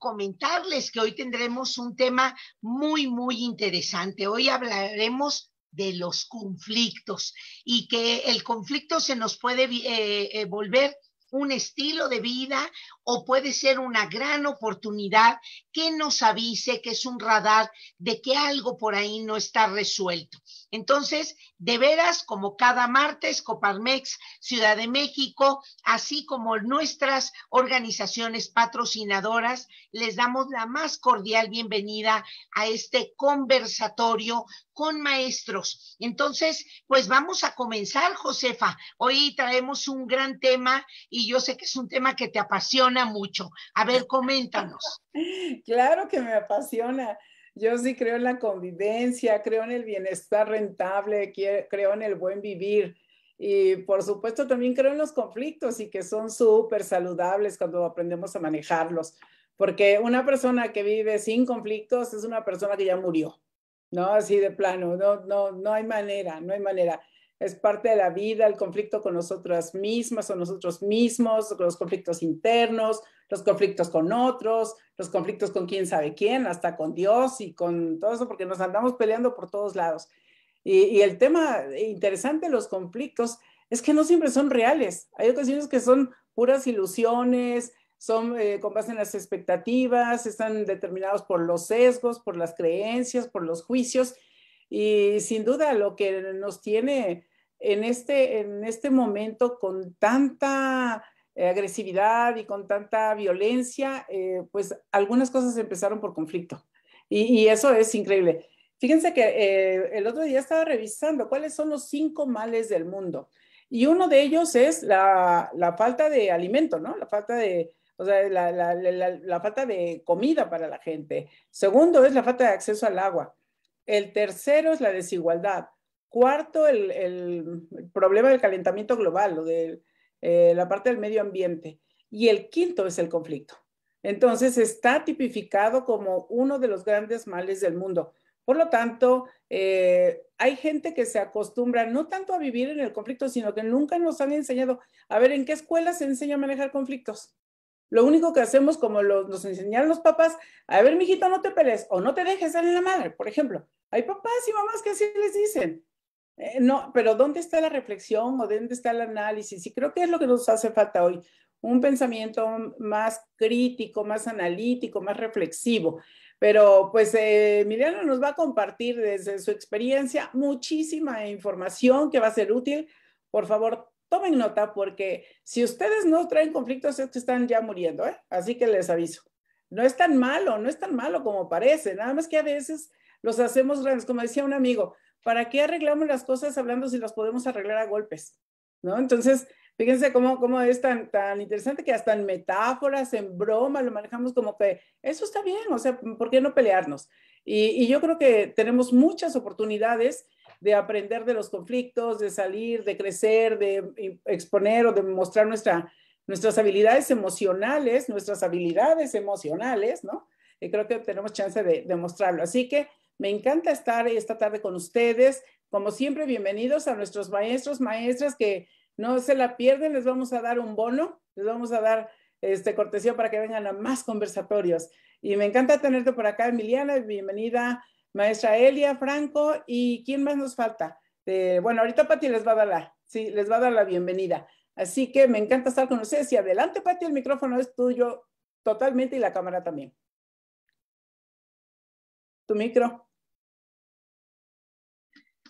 comentarles que hoy tendremos un tema muy, muy interesante. Hoy hablaremos de los conflictos y que el conflicto se nos puede eh, eh, volver un estilo de vida o puede ser una gran oportunidad que nos avise que es un radar de que algo por ahí no está resuelto. Entonces, de veras, como cada martes, Coparmex, Ciudad de México, así como nuestras organizaciones patrocinadoras, les damos la más cordial bienvenida a este conversatorio con maestros. Entonces, pues vamos a comenzar, Josefa. Hoy traemos un gran tema y yo sé que es un tema que te apasiona mucho. A ver, coméntanos. claro que me apasiona. Yo sí creo en la convivencia, creo en el bienestar rentable, creo en el buen vivir. Y por supuesto también creo en los conflictos y que son súper saludables cuando aprendemos a manejarlos, porque una persona que vive sin conflictos es una persona que ya murió, ¿no? Así de plano, no, no, no hay manera, no hay manera es parte de la vida, el conflicto con nosotras mismas o nosotros mismos, los conflictos internos, los conflictos con otros, los conflictos con quién sabe quién, hasta con Dios y con todo eso, porque nos andamos peleando por todos lados. Y, el tema interesante de los conflictos es que no siempre son reales. Hay ocasiones que son puras ilusiones, son eh, con base en las expectativas, están determinados por los sesgos, por las creencias, por los juicios, y sin duda lo que nos tiene en este, en este momento con tanta eh, agresividad y con tanta violencia, eh, pues algunas cosas empezaron por conflicto. Y, eso es increíble. Fíjense que eh, el otro día estaba revisando cuáles son los cinco males del mundo. Y uno de ellos es la, falta de alimento, ¿no? La falta de, o sea, la falta de comida para la gente. Segundo es la falta de acceso al agua. El tercero es la desigualdad. Cuarto, el, problema del calentamiento global, lo de eh, la parte del medio ambiente. Y el quinto es el conflicto. Entonces está tipificado como uno de los grandes males del mundo. Por lo tanto, eh, hay gente que se acostumbra no tanto a vivir en el conflicto, sino que nunca nos han enseñado, a ver, ¿en qué escuela se enseña a manejar conflictos? Lo único que hacemos, como nos enseñaron los papás, a ver, mijito, no te pelees o no te dejes salir la madre, por ejemplo. Hay papás y mamás que así les dicen. Eh, no, pero ¿dónde está la reflexión o dónde está el análisis? Y creo que es lo que nos hace falta hoy, un pensamiento más crítico, más analítico, más reflexivo. Pero pues eh, nos va a compartir desde su experiencia muchísima información que va a ser útil. Por favor, tomen nota porque si ustedes no traen conflictos es que están ya muriendo, ¿eh? así que les aviso. No es tan malo, no es tan malo como parece, nada más que a veces los hacemos grandes, como decía un amigo, ¿para qué arreglamos las cosas hablando si las podemos arreglar a golpes? ¿No? Entonces, fíjense cómo, es tan, tan interesante que hasta en metáforas, en broma, lo manejamos como que eso está bien, o sea, ¿por qué no pelearnos? Y, y yo creo que tenemos muchas oportunidades de aprender de los conflictos, de salir, de crecer, de exponer o de mostrar nuestra, nuestras habilidades emocionales, nuestras habilidades emocionales, ¿no? Y creo que tenemos chance de, demostrarlo Así que me encanta estar esta tarde con ustedes. Como siempre, bienvenidos a nuestros maestros, maestras que no se la pierden. Les vamos a dar un bono, les vamos a dar este cortesía para que vengan a más conversatorios. Y me encanta tenerte por acá, Emiliana. Bienvenida maestra Elia, Franco, ¿y quién más nos falta? Eh, bueno, ahorita Pati les va a dar la, sí, les va a dar la bienvenida. Así que me encanta estar con ustedes y adelante, Pati, el micrófono es tuyo totalmente y la cámara también. Tu micro.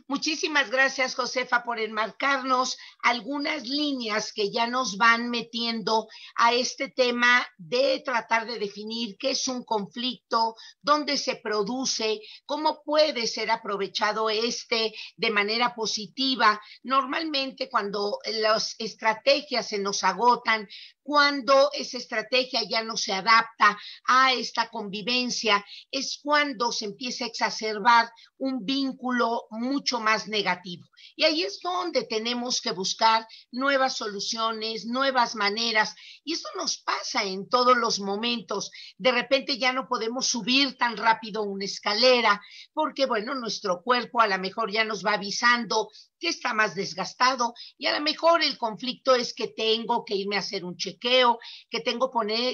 Muchísimas gracias, Josefa, por enmarcarnos algunas líneas que ya nos van metiendo a este tema de tratar de definir qué es un conflicto, dónde se produce, cómo puede ser aprovechado este de manera positiva. Normalmente cuando las estrategias se nos agotan, cuando esa estrategia ya no se adapta a esta convivencia, es cuando se empieza a exacerbar un vínculo mucho más negativo. Y ahí es donde tenemos que buscar nuevas soluciones, nuevas maneras. Y eso nos pasa en todos los momentos. De repente ya no podemos subir tan rápido una escalera porque, bueno, nuestro cuerpo a lo mejor ya nos va avisando que está más desgastado y a lo mejor el conflicto es que tengo que irme a hacer un chequeo, que tengo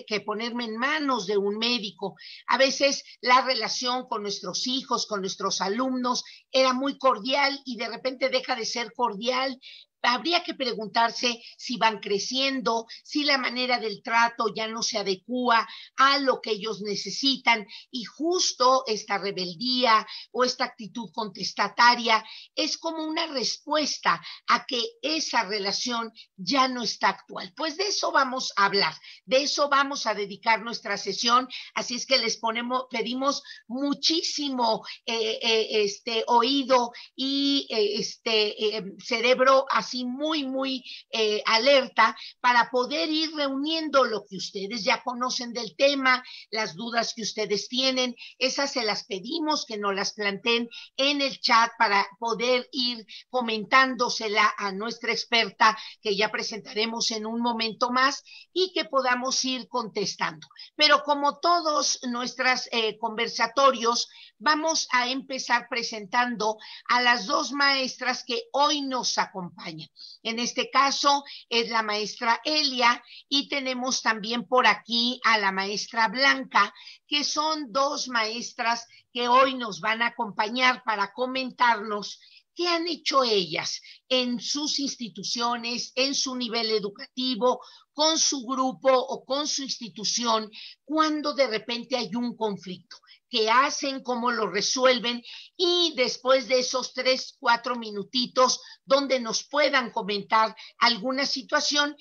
que ponerme en manos de un médico. A veces la relación con nuestros hijos, con nuestros alumnos, era muy cordial y de repente deja de ser cordial habría que preguntarse si van creciendo, si la manera del trato ya no se adecúa a lo que ellos necesitan y justo esta rebeldía o esta actitud contestataria es como una respuesta a que esa relación ya no está actual. Pues de eso vamos a hablar, de eso vamos a dedicar nuestra sesión, así es que les ponemos, pedimos muchísimo eh, eh, este oído y eh, este cerebro a así muy, muy eh, alerta para poder ir reuniendo lo que ustedes ya conocen del tema, las dudas que ustedes tienen, esas se las pedimos que nos las planteen en el chat para poder ir comentándosela a nuestra experta que ya presentaremos en un momento más y que podamos ir contestando. Pero como todos nuestros eh, conversatorios, vamos a empezar presentando a las dos maestras que hoy nos acompañan. En este caso es la maestra Elia y tenemos también por aquí a la maestra Blanca, que son dos maestras que hoy nos van a acompañar para comentarnos ¿Qué han hecho ellas en sus instituciones, en su nivel educativo, con su grupo o con su institución cuando de repente hay un conflicto? qué hacen, cómo lo resuelven y después de esos tres, cuatro minutitos donde nos puedan comentar alguna situación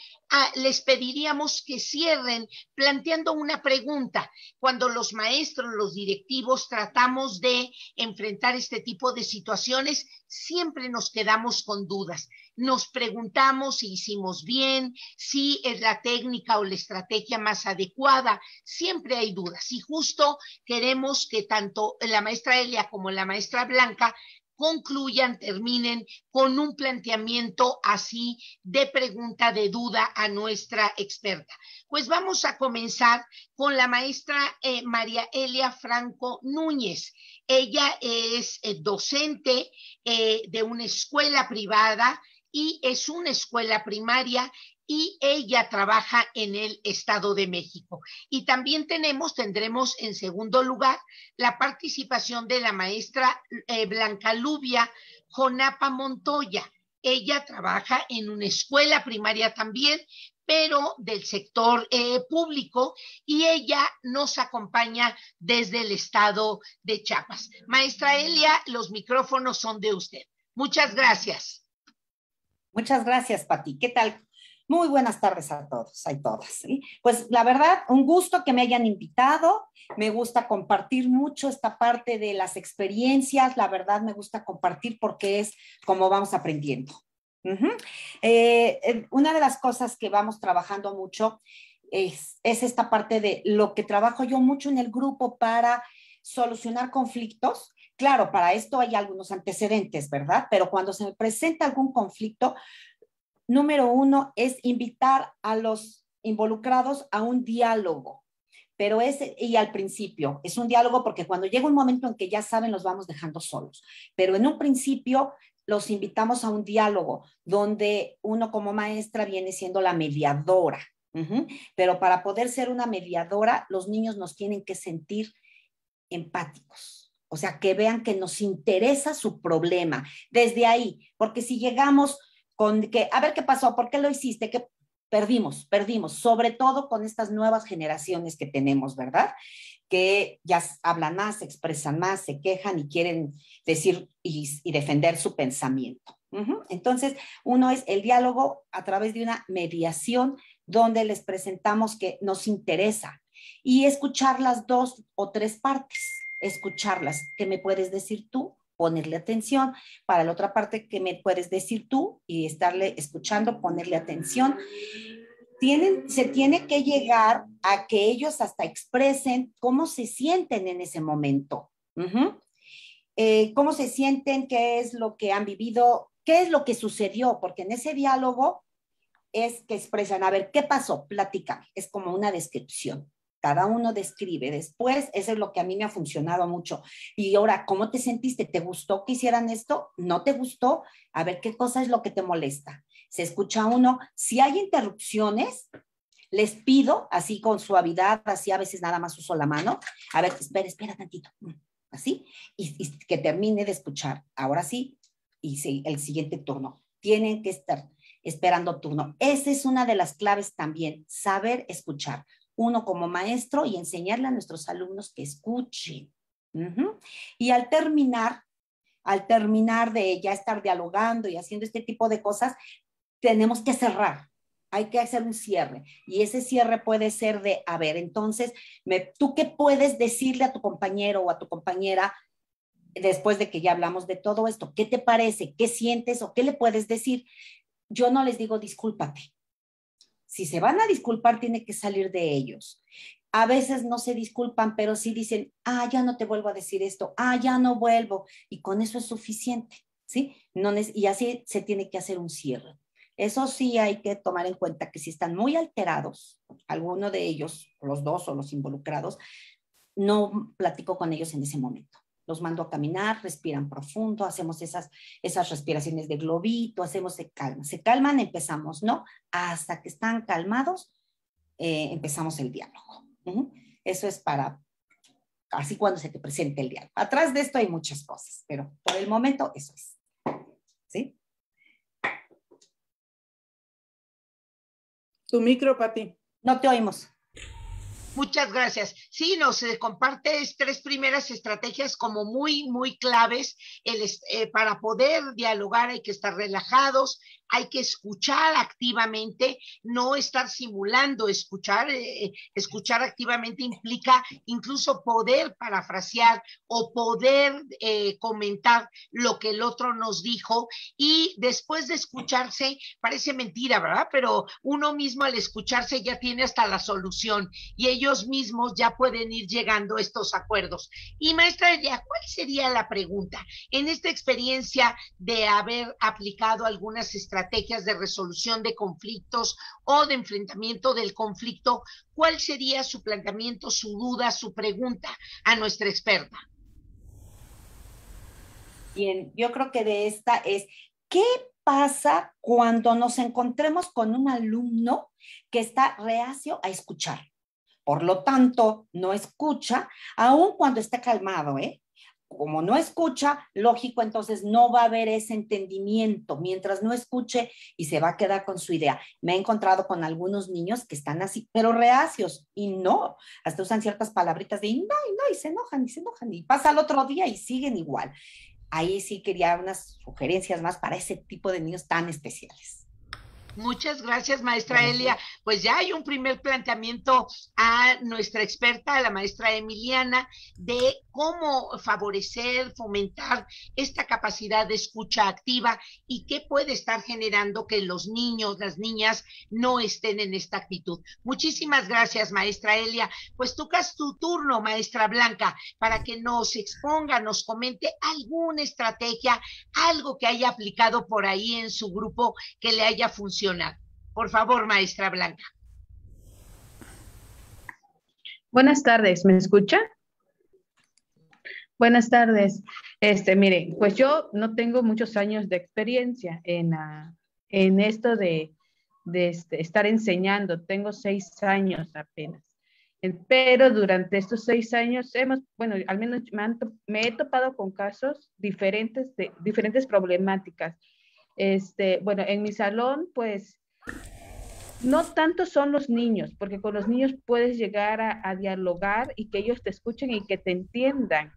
les pediríamos que cierren planteando una pregunta. Cuando los maestros, los directivos tratamos de enfrentar este tipo de situaciones, siempre nos quedamos con dudas. Nos preguntamos si hicimos bien, si es la técnica o la estrategia más adecuada. Siempre hay dudas y justo queremos que tanto la maestra Elia como la maestra Blanca concluyan, terminen con un planteamiento así de pregunta, de duda a nuestra experta. Pues vamos a comenzar con la maestra eh, María Elia Franco Núñez. Ella es eh, docente eh, de una escuela privada y es una escuela primaria y ella trabaja en el Estado de México. Y también tenemos, tendremos en segundo lugar, la participación de la maestra eh, Blanca Lubia Jonapa Montoya. Ella trabaja en una escuela primaria también, pero del sector eh, público, y ella nos acompaña desde el estado de Chiapas. Maestra Elia, los micrófonos son de usted. Muchas gracias. Muchas gracias, Pati. ¿Qué tal? Muy buenas tardes a todos, a todas. Pues la verdad, un gusto que me hayan invitado. Me gusta compartir mucho esta parte de las experiencias. La verdad, me gusta compartir porque es como vamos aprendiendo. Eh, eh, una de las cosas que vamos trabajando mucho es, es esta parte de lo que trabajo yo mucho en el grupo para solucionar conflictos, Claro, para esto hay algunos antecedentes, ¿verdad? Pero cuando se me presenta algún conflicto, número uno es invitar a los involucrados a un diálogo, pero es, y al principio, es un diálogo porque cuando llega un momento en que ya saben, los vamos dejando solos, pero en un principio los invitamos a un diálogo donde uno como maestra viene siendo la mediadora, pero para poder ser una mediadora, los niños nos tienen que sentir empáticos. O sea, que vean que nos interesa su problema desde ahí, porque si llegamos que, a ver qué pasó, por qué lo hiciste, que perdimos, perdimos, sobre todo con estas nuevas generaciones que tenemos, ¿verdad? Que ya hablan más, expresan más, se quejan y quieren decir y, defender su pensamiento. Entonces, uno es el diálogo a través de una mediación donde les presentamos que nos interesa y escuchar las dos o tres partes, escucharlas. ¿Qué me puedes decir tú? ponerle atención. Para la otra parte que me puedes decir tú y estarle escuchando, ponerle atención. Tienen, se tiene que llegar a que ellos hasta expresen cómo se sienten en ese momento. Eh, cómo se sienten, qué es lo que han vivido, qué es lo que sucedió, porque en ese diálogo es que expresan, a ver, ¿qué pasó? Platícame, es como una descripción cada uno describe. Después, eso es lo que a mí me ha funcionado mucho. Y ahora, ¿cómo te sentiste? ¿Te gustó que hicieran esto? ¿No te gustó? A ver, ¿qué cosa es lo que te molesta? Se escucha uno. Si hay interrupciones, les pido, así con suavidad, así a veces nada más uso la mano. A ver, espera, espera tantito. Mm, así. Y, que termine de escuchar. Ahora sí. Y el siguiente turno. Tienen que estar esperando turno. Esa es una de las claves también, saber escuchar uno como maestro y enseñarle a nuestros alumnos que escuchen. Y al terminar, al terminar de ya estar dialogando y haciendo este tipo de cosas, tenemos que cerrar. Hay que hacer un cierre. Y ese cierre puede ser de, a ver, entonces, me, ¿tú qué puedes decirle a tu compañero o a tu compañera después de que ya hablamos de todo esto? ¿Qué te parece? ¿Qué sientes o qué le puedes decir? Yo no les digo discúlpate si se van a disculpar, tiene que salir de ellos. A veces no se disculpan, pero sí dicen, ah, ya no te vuelvo a decir esto, ah, ya no vuelvo, y con eso es suficiente, ¿sí? No, y así se tiene que hacer un cierre. Eso sí hay que tomar en cuenta que si están muy alterados, alguno de ellos, los dos o los involucrados, no platico con ellos en ese momento los mando a caminar, respiran profundo, hacemos esas, esas respiraciones de globito, hacemos de calma. se calman, empezamos, ¿no? Hasta que están calmados, eh, empezamos el diálogo. Eso es para, así cuando se te presente el diálogo. Atrás de esto hay muchas cosas, pero por el momento eso es. ¿Sí? Tu micro, Pati. No te oímos. Muchas gracias. Sí, nos comparte tres primeras estrategias como muy, muy claves. El, eh, para poder dialogar hay que estar relajados, hay que escuchar activamente, no estar simulando escuchar. Eh, eh, escuchar activamente implica incluso poder parafrasear o poder comentar lo que el otro nos dijo. Y después de escucharse, parece mentira, ¿verdad? Pero uno mismo al escucharse ya tiene hasta la solución. Y ellos mismos ya pueden ir llegando a estos acuerdos. Y maestra, ya, ¿cuál sería la pregunta? En esta experiencia de haber aplicado algunas estrategias de resolución de conflictos o de enfrentamiento del conflicto, ¿cuál sería su planteamiento, su duda, su pregunta a nuestra experta? Bien, yo creo que de esta es, ¿qué pasa cuando nos encontremos con un alumno que está reacio a escuchar? Por lo tanto, no escucha, aun cuando está calmado, ¿eh? Como no escucha, lógico, entonces no va a haber ese entendimiento mientras no escuche y se va a quedar con su idea. Me he encontrado con algunos niños que están así, pero reacios y no, hasta usan ciertas palabritas de no, y no, y se enojan, y se enojan, y pasa el otro día y siguen igual ahí sí quería unas sugerencias más para ese tipo de niños tan especiales. Muchas gracias, maestra Elia. Pues ya hay un primer planteamiento a nuestra experta, a la maestra Emiliana, de cómo favorecer, fomentar esta capacidad de escucha activa y qué puede estar generando que los niños, las niñas, no estén en esta actitud. Muchísimas gracias, maestra Elia. Pues tocas tu turno, maestra Blanca, para que nos exponga, nos comente alguna estrategia, algo que haya aplicado por ahí en su grupo que le haya funcionado por favor, maestra Blanca. Buenas tardes, ¿me escucha? Buenas tardes. Este, mire, pues yo no tengo muchos años de experiencia en, en esto de, este, estar enseñando. Tengo seis años apenas. Pero durante estos seis años hemos, bueno, al menos me, me he topado con casos diferentes de diferentes problemáticas este, bueno, en mi salón, pues, no tanto son los niños, porque con los niños puedes llegar a, dialogar y que ellos te escuchen y que te entiendan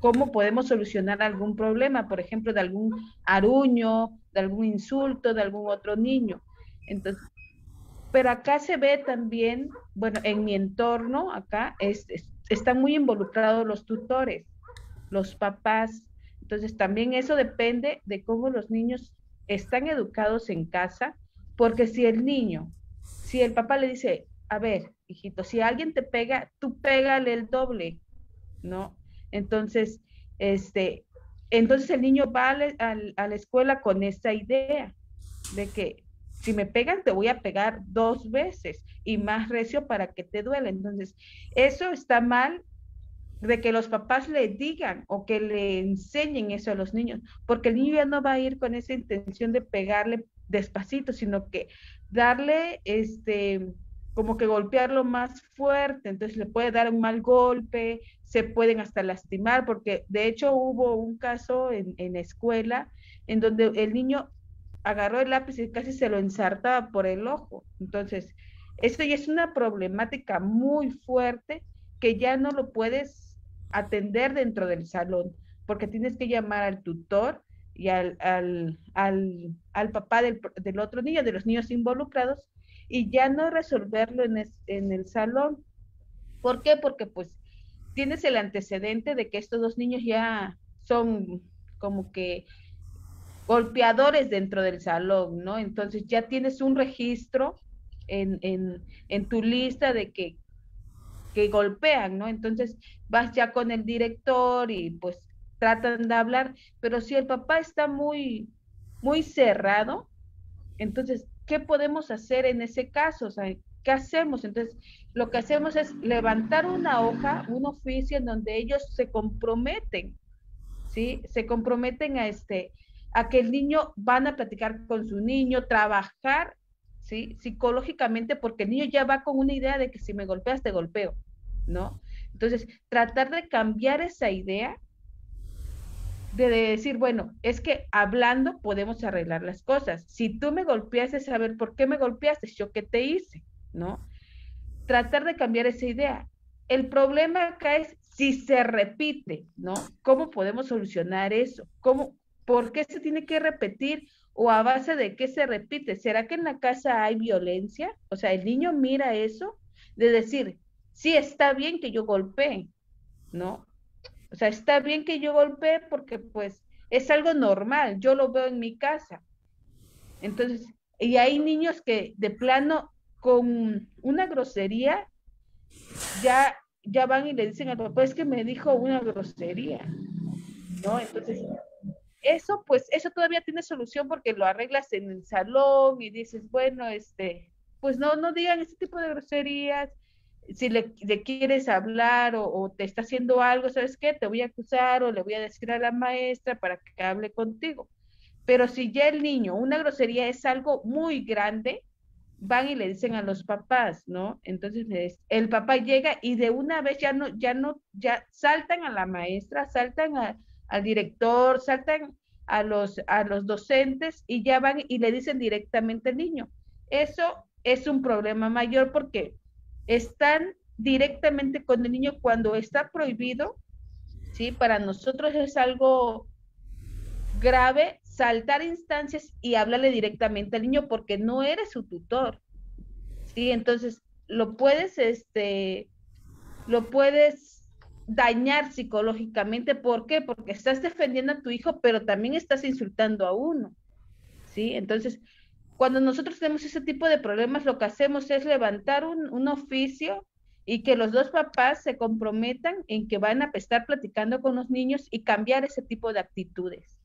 cómo podemos solucionar algún problema, por ejemplo, de algún aruño, de algún insulto, de algún otro niño. Entonces, pero acá se ve también, bueno, en mi entorno, acá están muy involucrados los tutores, los papás. Entonces, también eso depende de cómo los niños están educados en casa, porque si el niño, si el papá le dice, a ver, hijito, si alguien te pega, tú pégale el doble, ¿no? Entonces, este, entonces el niño va a, la, escuela con esta idea de que si me pegan, te voy a pegar dos veces y más recio para que te duela Entonces, eso está mal de que los papás le digan o que le enseñen eso a los niños, porque el niño ya no va a ir con esa intención de pegarle despacito, sino que darle este como que golpearlo más fuerte, entonces le puede dar un mal golpe, se pueden hasta lastimar, porque de hecho hubo un caso en, en escuela en donde el niño agarró el lápiz y casi se lo ensartaba por el ojo. Entonces, eso ya es una problemática muy fuerte que ya no lo puedes atender dentro del salón, porque tienes que llamar al tutor y al, al, al, papá del, otro niño, de los niños involucrados, y ya no resolverlo en, en el salón. ¿Por qué? Porque pues tienes el antecedente de que estos dos niños ya son como que golpeadores dentro del salón, ¿no? Entonces ya tienes un registro en, en, en, tu lista de que que golpean, ¿no? Entonces vas ya con el director y pues tratan de hablar, pero si el papá está muy, muy cerrado, entonces, ¿qué podemos hacer en ese caso? ¿qué hacemos? Entonces, lo que hacemos es levantar una hoja, un oficio en donde ellos se comprometen, ¿sí? Se comprometen a este, a que el niño van a platicar con su niño, trabajar Psicológicamente, porque el niño ya va con una idea de que si me golpeas, te golpeo, ¿no? Entonces, tratar de cambiar esa idea, de decir, bueno, es que hablando podemos arreglar las cosas. Si tú me golpeaste, saber por qué me golpeaste, yo qué te hice, ¿no? Tratar de cambiar esa idea. El problema acá es si se repite, ¿no? ¿Cómo podemos solucionar eso? ¿Cómo, ¿Por qué se tiene que repetir? ¿O a base de qué se repite? ¿Será que en la casa hay violencia? O sea, el niño mira eso de decir, sí está bien que yo golpee, ¿no? O sea, está bien que yo golpee porque pues es algo normal, yo lo veo en mi casa. Entonces, y hay niños que de plano con una grosería ya ya van y le dicen al papá, es que me dijo una grosería, ¿no? Entonces, eso pues eso todavía tiene solución porque lo arreglas en el salón y dices, bueno, este, pues no, no digan ese tipo de groserías, si le, quieres hablar o, te está haciendo algo, ¿sabes qué? Te voy a acusar o le voy a decir a la maestra para que hable contigo. Pero si ya el niño, una grosería es algo muy grande, van y le dicen a los papás, ¿no? Entonces el papá llega y de una vez ya no, ya no, ya saltan a la maestra, saltan a, al director, saltan a los, a los docentes y ya van y le dicen directamente al niño. Eso es un problema mayor porque están directamente con el niño cuando está prohibido, ¿sí? Para nosotros es algo grave saltar instancias y hablarle directamente al niño porque no eres su tutor, ¿sí? Entonces, lo puedes, este, lo puedes dañar psicológicamente. ¿Por qué? Porque estás defendiendo a tu hijo, pero también estás insultando a uno. ¿Sí? Entonces, cuando nosotros tenemos ese tipo de problemas, lo que hacemos es levantar un, oficio y que los dos papás se comprometan en que van a estar platicando con los niños y cambiar ese tipo de actitudes.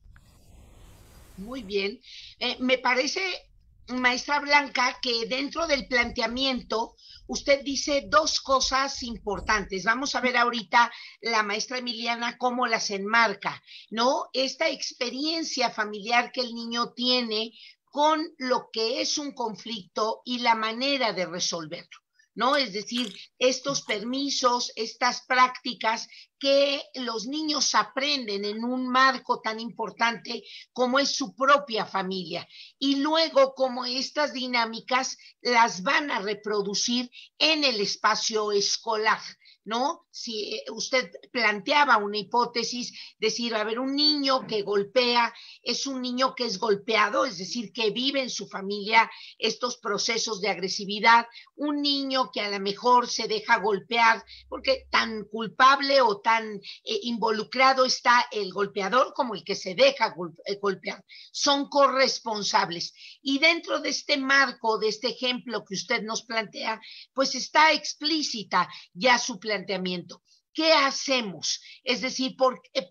Muy bien. Eh, me parece maestra Blanca, que dentro del planteamiento usted dice dos cosas importantes. Vamos a ver ahorita la maestra Emiliana cómo las enmarca, ¿no? Esta experiencia familiar que el niño tiene con lo que es un conflicto y la manera de resolverlo. ¿no? Es decir, estos permisos, estas prácticas que los niños aprenden en un marco tan importante como es su propia familia y luego como estas dinámicas las van a reproducir en el espacio escolar. ¿no? Si usted planteaba una hipótesis, decir, a ver, un niño que golpea es un niño que es golpeado, es decir, que vive en su familia estos procesos de agresividad, un niño que a lo mejor se deja golpear, porque tan culpable o tan eh, involucrado está el golpeador como el que se deja eh, golpear. Son corresponsables. Y dentro de este marco, de este ejemplo que usted nos plantea, pues está explícita ya su planteamiento ¿Qué hacemos? Es decir, eh, eh,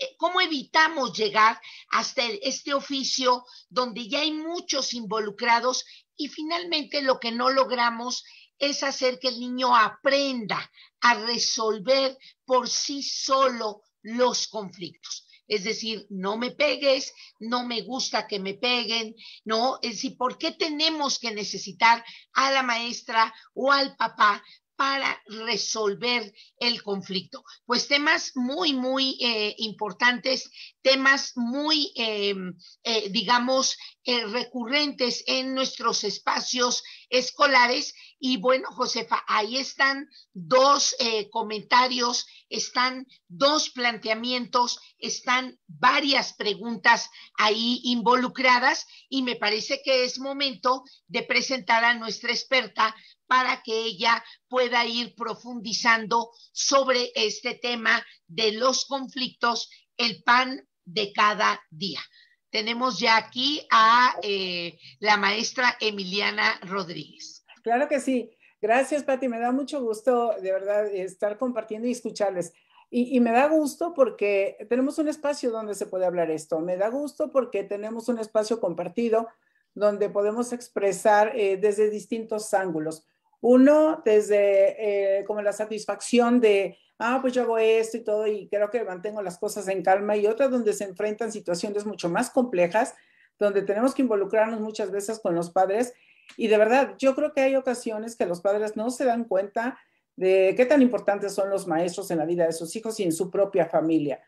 eh, ¿cómo evitamos llegar hasta este oficio donde ya hay muchos involucrados y finalmente lo que no logramos es hacer que el niño aprenda a resolver por sí solo los conflictos? Es decir, no me pegues, no me gusta que me peguen, ¿no? Es decir, ¿por qué tenemos que necesitar a la maestra o al papá para resolver el conflicto. Pues temas muy, muy eh, importantes, temas muy, em, eh, digamos, eh, recurrentes en nuestros espacios escolares y bueno, Josefa, ahí están dos eh, comentarios, están dos planteamientos, están varias preguntas ahí involucradas y me parece que es momento de presentar a nuestra experta para que ella pueda ir profundizando sobre este tema de los conflictos, el pan de cada día. Tenemos ya aquí a eh, la maestra Emiliana Rodríguez. Claro que sí. Gracias, Pati. Me da mucho gusto, de verdad, estar compartiendo y escucharles. Y, me da gusto porque tenemos un espacio donde se puede hablar esto. Me da gusto porque tenemos un espacio compartido donde podemos expresar eh, desde distintos ángulos. Uno, desde eh, como la satisfacción de, ah, pues yo hago esto y todo y creo que mantengo las cosas en calma. Y otra donde se enfrentan situaciones mucho más complejas, donde tenemos que involucrarnos muchas veces con los padres y de verdad, yo creo que hay ocasiones que los padres no se dan cuenta de qué tan importantes son los maestros en la vida de sus hijos y en su propia familia.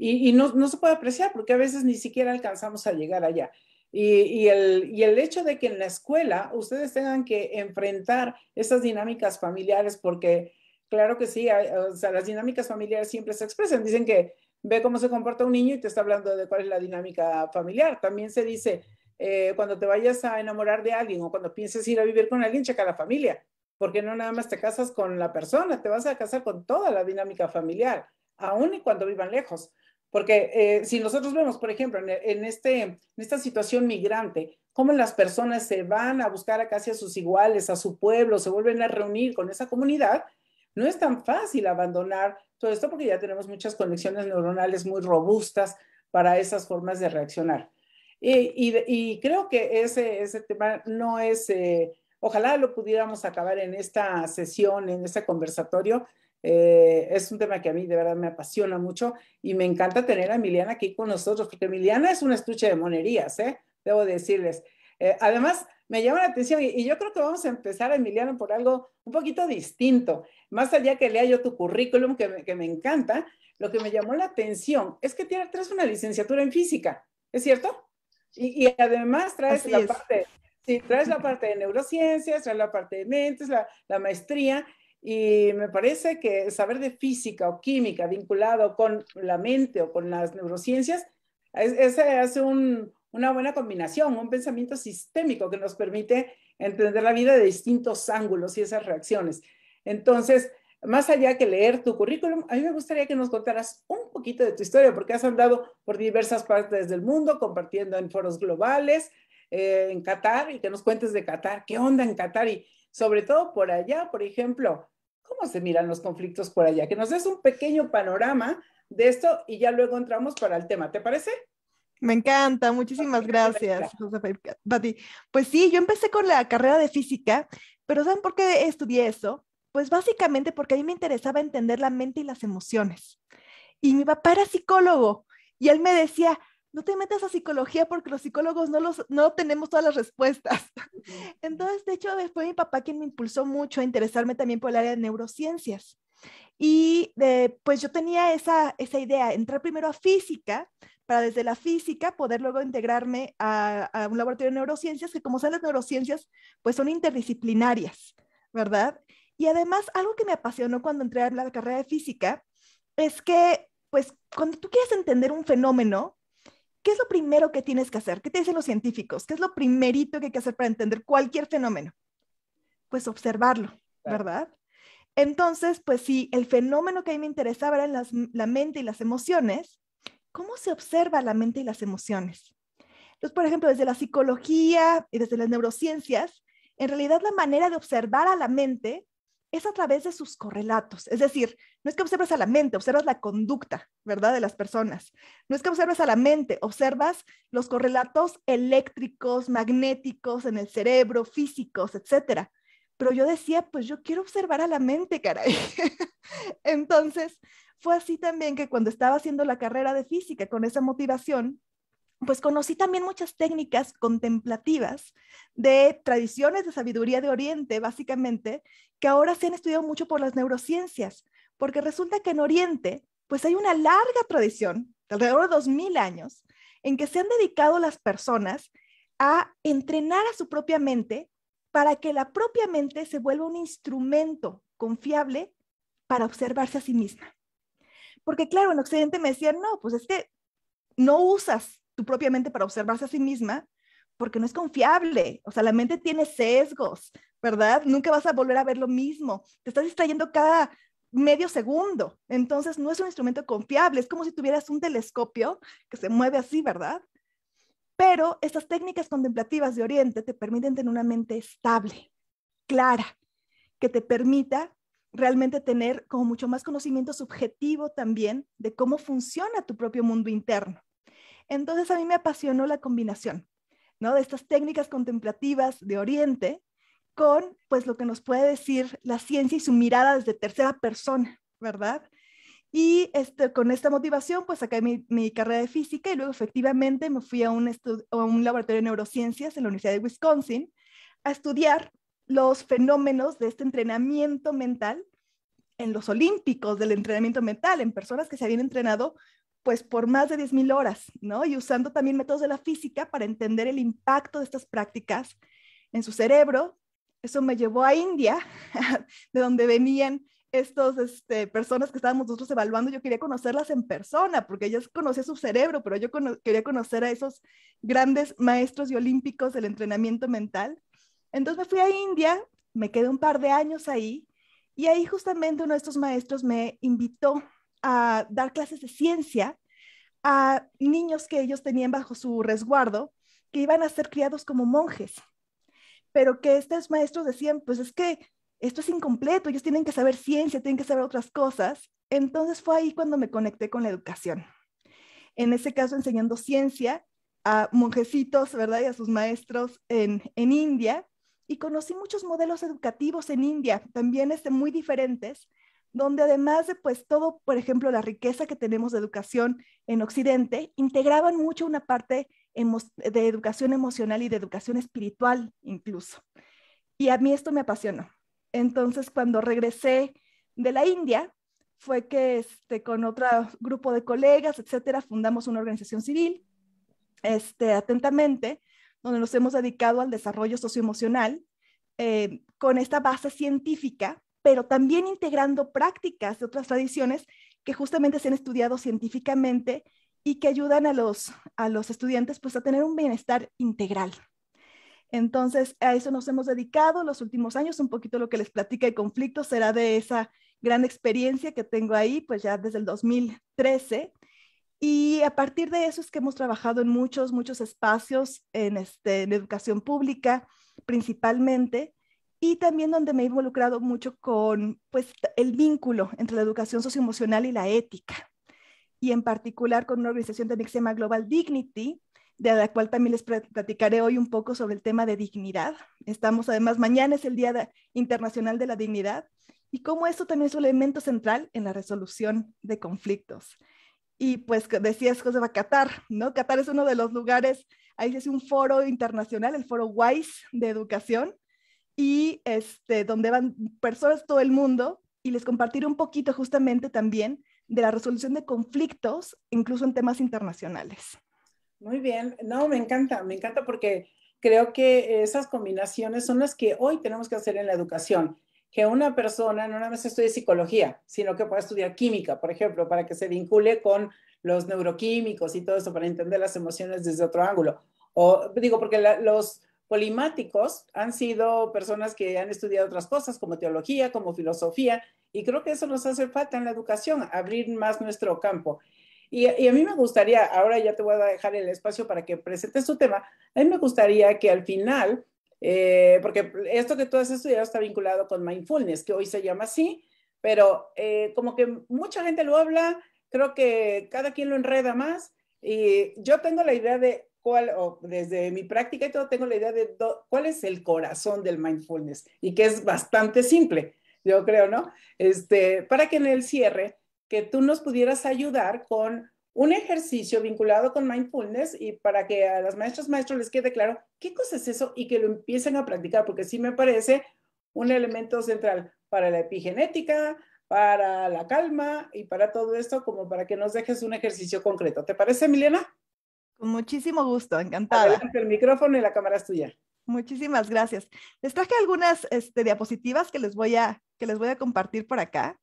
Y, no, se puede apreciar porque a veces ni siquiera alcanzamos a llegar allá. Y, el, hecho de que en la escuela ustedes tengan que enfrentar esas dinámicas familiares, porque claro que sí, las dinámicas familiares siempre se expresan. Dicen que ve cómo se comporta un niño y te está hablando de cuál es la dinámica familiar. También se dice, eh, cuando te vayas a enamorar de alguien o cuando pienses ir a vivir con alguien, checa la familia, porque no nada más te casas con la persona, te vas a casar con toda la dinámica familiar, aun y cuando vivan lejos. Porque eh, si nosotros vemos, por ejemplo, en, este, en esta situación migrante, cómo las personas se van a buscar a casi a sus iguales, a su pueblo, se vuelven a reunir con esa comunidad, no es tan fácil abandonar todo esto porque ya tenemos muchas conexiones neuronales muy robustas para esas formas de reaccionar. Eh, y, creo que ese, ese tema no es, eh, ojalá lo pudiéramos acabar en esta sesión, en este conversatorio. Eh, es un tema que a mí de verdad me apasiona mucho y me encanta tener a Emiliana aquí con nosotros, porque Emiliana es una estuche de monerías, ¿eh? debo decirles. además, me llama la atención y, yo creo que vamos a empezar, Emiliana, por algo un poquito distinto. Más allá que lea yo tu currículum, que me, que me encanta, lo que me llamó la atención es que tienes una licenciatura en física, ¿es cierto? Y, además traes la, parte, sí, traes la parte de neurociencias, traes la parte de mentes, la, la maestría, y me parece que saber de física o química vinculado con la mente o con las neurociencias, ese hace un, una buena combinación, un pensamiento sistémico que nos permite entender la vida de distintos ángulos y esas reacciones. Entonces, más allá que leer tu currículum, a mí me gustaría que nos contaras un poquito de tu historia, porque has andado por diversas partes del mundo compartiendo en foros globales, eh, en Qatar, y que nos cuentes de Qatar, qué onda en Qatar y sobre todo por allá, por ejemplo, cómo se miran los conflictos por allá, que nos des un pequeño panorama de esto y ya luego entramos para el tema, ¿te parece? Me encanta, muchísimas gracias, Pati. Pues sí, yo empecé con la carrera de física, pero ¿saben por qué estudié eso? Pues básicamente porque a mí me interesaba entender la mente y las emociones. Y mi papá era psicólogo y él me decía, no te metas a psicología porque los psicólogos no, los, no tenemos todas las respuestas. Entonces, de hecho, fue mi papá quien me impulsó mucho a interesarme también por el área de neurociencias. Y eh, pues yo tenía esa, esa idea, entrar primero a física, para desde la física poder luego integrarme a, un laboratorio de neurociencias, que como saben las neurociencias, pues son interdisciplinarias, ¿verdad? Y además, algo que me apasionó cuando entré a la carrera de física es que pues cuando tú quieres entender un fenómeno, ¿qué es lo primero que tienes que hacer? ¿Qué te dicen los científicos? ¿Qué es lo primerito que hay que hacer para entender cualquier fenómeno? Pues observarlo, ¿verdad? Entonces, pues si el fenómeno que a mí me interesaba era la mente y las emociones, ¿cómo se observa la mente y las emociones? Entonces, pues, por ejemplo, desde la psicología y desde las neurociencias, en realidad la manera de observar a la mente es a través de sus correlatos. Es decir, no es que observas a la mente, observas la conducta, ¿verdad? De las personas. No es que observas a la mente, observas los correlatos eléctricos, magnéticos en el cerebro, físicos, etcétera. Pero yo decía, pues yo quiero observar a la mente, caray. Entonces, fue así también que cuando estaba haciendo la carrera de física con esa motivación, pues conocí también muchas técnicas contemplativas de tradiciones de sabiduría de Oriente, básicamente, que ahora se han estudiado mucho por las neurociencias, porque resulta que en Oriente, pues hay una larga tradición, de alrededor de 2000 años, en que se han dedicado las personas a entrenar a su propia mente para que la propia mente se vuelva un instrumento confiable para observarse a sí misma. Porque claro, en Occidente me decían, no, pues es que no usas tu propia mente para observarse a sí misma, porque no es confiable. O sea, la mente tiene sesgos, ¿verdad? Nunca vas a volver a ver lo mismo. Te estás distrayendo cada medio segundo. Entonces, no es un instrumento confiable. Es como si tuvieras un telescopio que se mueve así, ¿verdad? Pero estas técnicas contemplativas de Oriente te permiten tener una mente estable, clara, que te permita realmente tener como mucho más conocimiento subjetivo también de cómo funciona tu propio mundo interno. Entonces a mí me apasionó la combinación, ¿no? De estas técnicas contemplativas de Oriente con, pues, lo que nos puede decir la ciencia y su mirada desde tercera persona, ¿verdad? Y este, con esta motivación, pues saqué mi, mi, carrera de física y luego efectivamente me fui a un, a un laboratorio de neurociencias en la Universidad de Wisconsin a estudiar los fenómenos de este entrenamiento mental en los olímpicos del entrenamiento mental, en personas que se habían entrenado pues por más de 10.000 horas, ¿no? Y usando también métodos de la física para entender el impacto de estas prácticas en su cerebro. Eso me llevó a India, de donde venían estas este, personas que estábamos nosotros evaluando. Yo quería conocerlas en persona, porque ellas conocía su cerebro, pero yo quería conocer a esos grandes maestros y olímpicos del entrenamiento mental. Entonces me fui a India, me quedé un par de años ahí, y ahí justamente uno de estos maestros me invitó a dar clases de ciencia a niños que ellos tenían bajo su resguardo, que iban a ser criados como monjes, pero que estos maestros decían, pues es que esto es incompleto, ellos tienen que saber ciencia, tienen que saber otras cosas. Entonces fue ahí cuando me conecté con la educación. En ese caso, enseñando ciencia a monjecitos, ¿verdad? Y a sus maestros en, India. Y conocí muchos modelos educativos en India, también este, muy diferentes, donde además de pues todo, por ejemplo, la riqueza que tenemos de educación en Occidente, integraban mucho una parte de educación emocional y de educación espiritual incluso. Y a mí esto me apasionó. Entonces, cuando regresé de la India, fue que este, con otro grupo de colegas, etcétera, fundamos una organización civil, este, atentamente, donde nos hemos dedicado al desarrollo socioemocional eh, con esta base científica pero también integrando prácticas de otras tradiciones que justamente se han estudiado científicamente y que ayudan a los, estudiantes pues a tener un bienestar integral. Entonces, a eso nos hemos dedicado los últimos años, un poquito lo que les platica el conflicto será de esa gran experiencia que tengo ahí, pues ya desde el 2013. Y a partir de eso es que hemos trabajado en muchos, muchos espacios, en este, educación pública principalmente, y también donde me he involucrado mucho con pues, el vínculo entre la educación socioemocional y la ética, y en particular con una organización de que se llama Global Dignity, de la cual también les platicaré hoy un poco sobre el tema de dignidad. Estamos además, mañana es el Día Internacional de la Dignidad, y cómo eso también es un elemento central en la resolución de conflictos. Y pues decías, José, va Qatar, ¿no? Qatar es uno de los lugares, ahí se hace un foro internacional, el foro WISE de educación, y este, donde van personas de todo el mundo y les compartiré un poquito justamente también de la resolución de conflictos, incluso en temas internacionales. Muy bien, no, me encanta, me encanta porque creo que esas combinaciones son las que hoy tenemos que hacer en la educación, que una persona no nada más estudie psicología, sino que pueda estudiar química, por ejemplo, para que se vincule con los neuroquímicos y todo eso, para entender las emociones desde otro ángulo. O digo, porque los polimáticos han sido personas que han estudiado otras cosas como teología, como filosofía, y creo que eso nos hace falta en la educación, abrir más nuestro campo. Y, a mí me gustaría, ahora ya te voy a dejar el espacio para que presentes tu tema, a mí me gustaría que al final, eh, porque esto que tú has estudiado está vinculado con mindfulness, que hoy se llama así, pero eh, como que mucha gente lo habla, creo que cada quien lo enreda más, y yo tengo la idea de o desde mi práctica y todo, tengo la idea de cuál es el corazón del mindfulness y que es bastante simple, yo creo, ¿no? Este, para que en el cierre, que tú nos pudieras ayudar con un ejercicio vinculado con mindfulness y para que a las maestras maestros les quede claro qué cosa es eso y que lo empiecen a practicar, porque sí me parece un elemento central para la epigenética, para la calma y para todo esto, como para que nos dejes un ejercicio concreto. ¿Te parece, Milena? Con muchísimo gusto, encantada. el micrófono y la cámara es tuya. Muchísimas gracias. Les traje algunas este, diapositivas que les, voy a, que les voy a compartir por acá.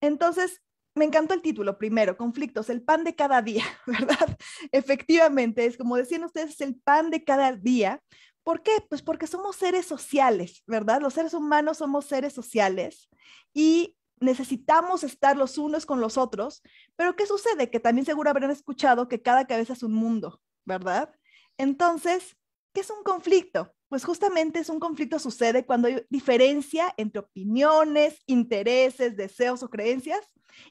Entonces, me encantó el título primero, conflictos, el pan de cada día, ¿verdad? Efectivamente, es como decían ustedes, es el pan de cada día. ¿Por qué? Pues porque somos seres sociales, ¿verdad? Los seres humanos somos seres sociales y necesitamos estar los unos con los otros, pero ¿qué sucede? Que también seguro habrán escuchado que cada cabeza es un mundo, ¿verdad? Entonces, ¿qué es un conflicto? Pues justamente es un conflicto sucede cuando hay diferencia entre opiniones, intereses, deseos o creencias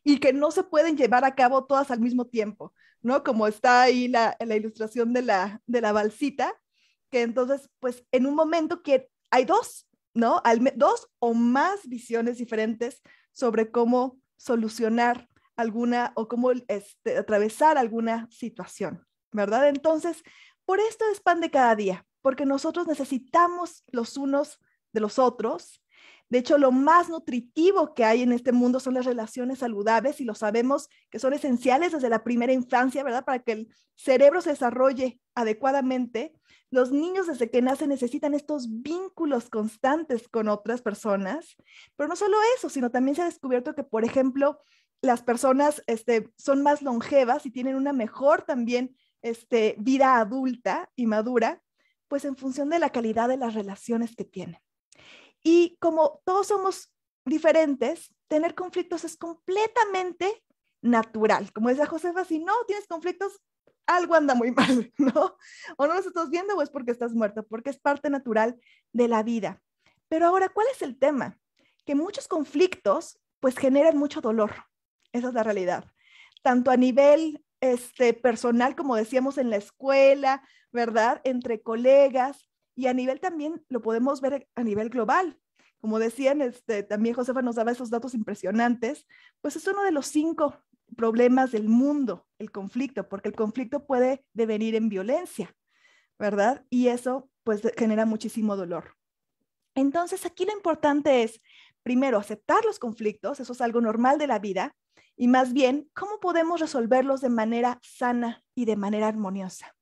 y que no se pueden llevar a cabo todas al mismo tiempo, ¿no? Como está ahí la, la ilustración de la, de la balsita, que entonces, pues en un momento que hay dos, ¿no? dos o más visiones diferentes sobre cómo solucionar alguna o cómo este, atravesar alguna situación, ¿verdad? Entonces, por esto es pan de cada día, porque nosotros necesitamos los unos de los otros de hecho, lo más nutritivo que hay en este mundo son las relaciones saludables y lo sabemos que son esenciales desde la primera infancia, ¿verdad? Para que el cerebro se desarrolle adecuadamente. Los niños desde que nacen necesitan estos vínculos constantes con otras personas, pero no solo eso, sino también se ha descubierto que, por ejemplo, las personas este, son más longevas y tienen una mejor también este, vida adulta y madura, pues en función de la calidad de las relaciones que tienen. Y como todos somos diferentes, tener conflictos es completamente natural. Como decía Josefa, si no tienes conflictos, algo anda muy mal, ¿no? O no los estás viendo o es porque estás muerto, porque es parte natural de la vida. Pero ahora, ¿cuál es el tema? Que muchos conflictos pues generan mucho dolor. Esa es la realidad. Tanto a nivel este, personal, como decíamos en la escuela, ¿verdad? Entre colegas, y a nivel también lo podemos ver a nivel global. Como decían, este, también Josefa nos daba esos datos impresionantes, pues es uno de los cinco problemas del mundo, el conflicto, porque el conflicto puede devenir en violencia, ¿verdad? Y eso pues genera muchísimo dolor. Entonces, aquí lo importante es, primero, aceptar los conflictos, eso es algo normal de la vida, y más bien, ¿cómo podemos resolverlos de manera sana y de manera armoniosa?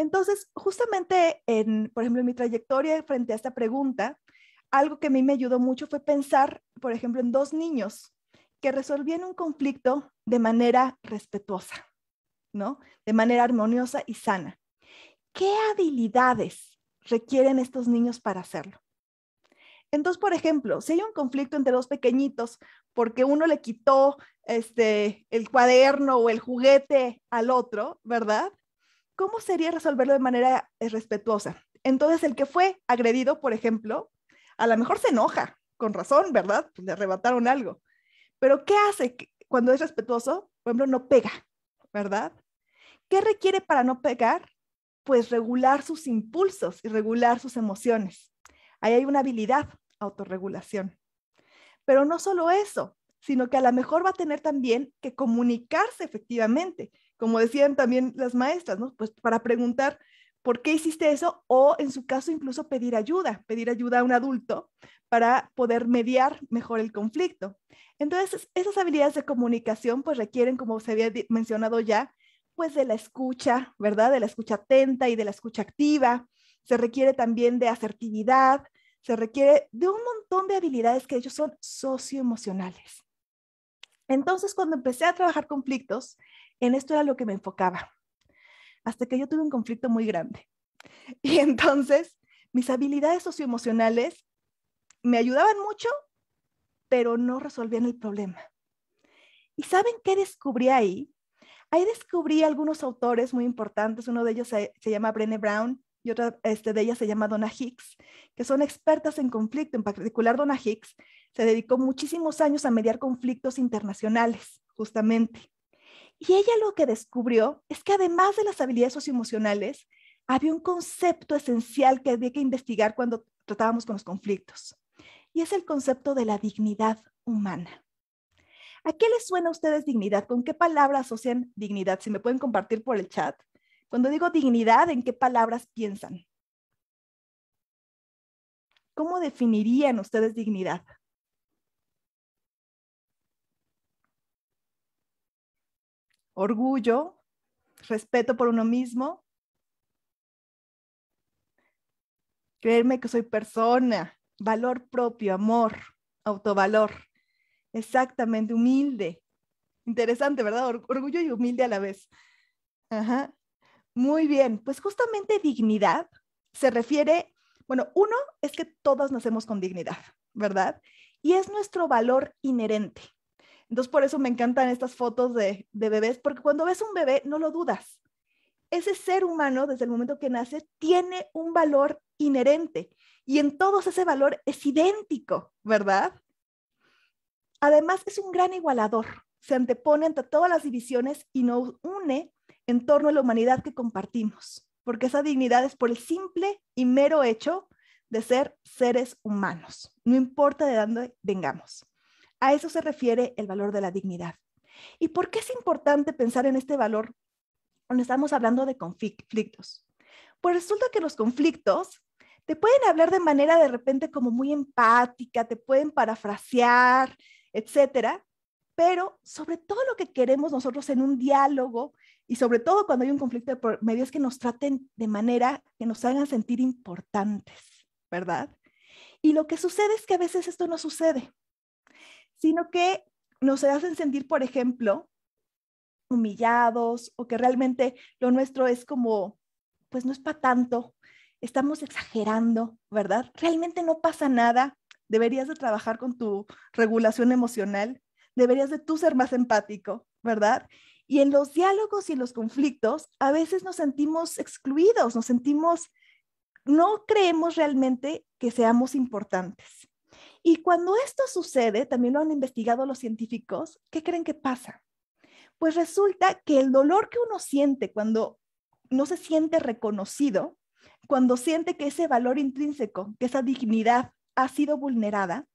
Entonces, justamente en, por ejemplo, en mi trayectoria frente a esta pregunta, algo que a mí me ayudó mucho fue pensar, por ejemplo, en dos niños que resolvían un conflicto de manera respetuosa, ¿no? De manera armoniosa y sana. ¿Qué habilidades requieren estos niños para hacerlo? Entonces, por ejemplo, si hay un conflicto entre dos pequeñitos porque uno le quitó este, el cuaderno o el juguete al otro, ¿verdad? ¿cómo sería resolverlo de manera eh, respetuosa? Entonces, el que fue agredido, por ejemplo, a lo mejor se enoja, con razón, ¿verdad? Pues, le arrebataron algo. Pero ¿qué hace cuando es respetuoso? Por ejemplo, no pega, ¿verdad? ¿Qué requiere para no pegar? Pues regular sus impulsos y regular sus emociones. Ahí hay una habilidad, autorregulación. Pero no solo eso, sino que a lo mejor va a tener también que comunicarse efectivamente como decían también las maestras, Pues para preguntar por qué hiciste eso o en su caso incluso pedir ayuda, pedir ayuda a un adulto para poder mediar mejor el conflicto. Entonces, esas habilidades de comunicación pues requieren, como se había mencionado ya, pues de la escucha, ¿verdad? De la escucha atenta y de la escucha activa. Se requiere también de asertividad, se requiere de un montón de habilidades que ellos son socioemocionales. Entonces, cuando empecé a trabajar conflictos, en esto era lo que me enfocaba. Hasta que yo tuve un conflicto muy grande. Y entonces mis habilidades socioemocionales me ayudaban mucho, pero no resolvían el problema. ¿Y saben qué descubrí ahí? Ahí descubrí algunos autores muy importantes, uno de ellos se, llama Brené Brown y otra este, de ellas se llama Donna Hicks, que son expertas en conflicto, en particular Donna Hicks se dedicó muchísimos años a mediar conflictos internacionales, justamente. Y ella lo que descubrió es que además de las habilidades socioemocionales, había un concepto esencial que había que investigar cuando tratábamos con los conflictos, y es el concepto de la dignidad humana. ¿A qué les suena a ustedes dignidad? ¿Con qué palabras asocian dignidad? Si me pueden compartir por el chat. Cuando digo dignidad, ¿en qué palabras piensan? ¿Cómo definirían ustedes dignidad? orgullo, respeto por uno mismo, creerme que soy persona, valor propio, amor, autovalor, exactamente, humilde. Interesante, ¿verdad? Orgullo y humilde a la vez. Ajá. Muy bien, pues justamente dignidad se refiere, bueno, uno es que todos nacemos con dignidad, ¿verdad? Y es nuestro valor inherente. Entonces, por eso me encantan estas fotos de, bebés, porque cuando ves un bebé, no lo dudas. Ese ser humano, desde el momento que nace, tiene un valor inherente y en todos ese valor es idéntico, ¿verdad? Además, es un gran igualador. Se antepone ante todas las divisiones y nos une en torno a la humanidad que compartimos, porque esa dignidad es por el simple y mero hecho de ser seres humanos, no importa de dónde vengamos. A eso se refiere el valor de la dignidad. ¿Y por qué es importante pensar en este valor cuando estamos hablando de conflictos? Pues resulta que los conflictos te pueden hablar de manera de repente como muy empática, te pueden parafrasear, etcétera, pero sobre todo lo que queremos nosotros en un diálogo y sobre todo cuando hay un conflicto de por es que nos traten de manera que nos hagan sentir importantes, ¿verdad? Y lo que sucede es que a veces esto no sucede sino que nos hacen sentir, por ejemplo, humillados o que realmente lo nuestro es como, pues no es para tanto, estamos exagerando, ¿verdad? Realmente no pasa nada, deberías de trabajar con tu regulación emocional, deberías de tú ser más empático, ¿verdad? Y en los diálogos y en los conflictos, a veces nos sentimos excluidos, nos sentimos, no creemos realmente que seamos importantes. Y cuando esto sucede, también lo han investigado los científicos, ¿qué creen que pasa? Pues resulta que el dolor que uno siente cuando no se siente reconocido, cuando siente que ese valor intrínseco, que esa dignidad ha sido vulnerada,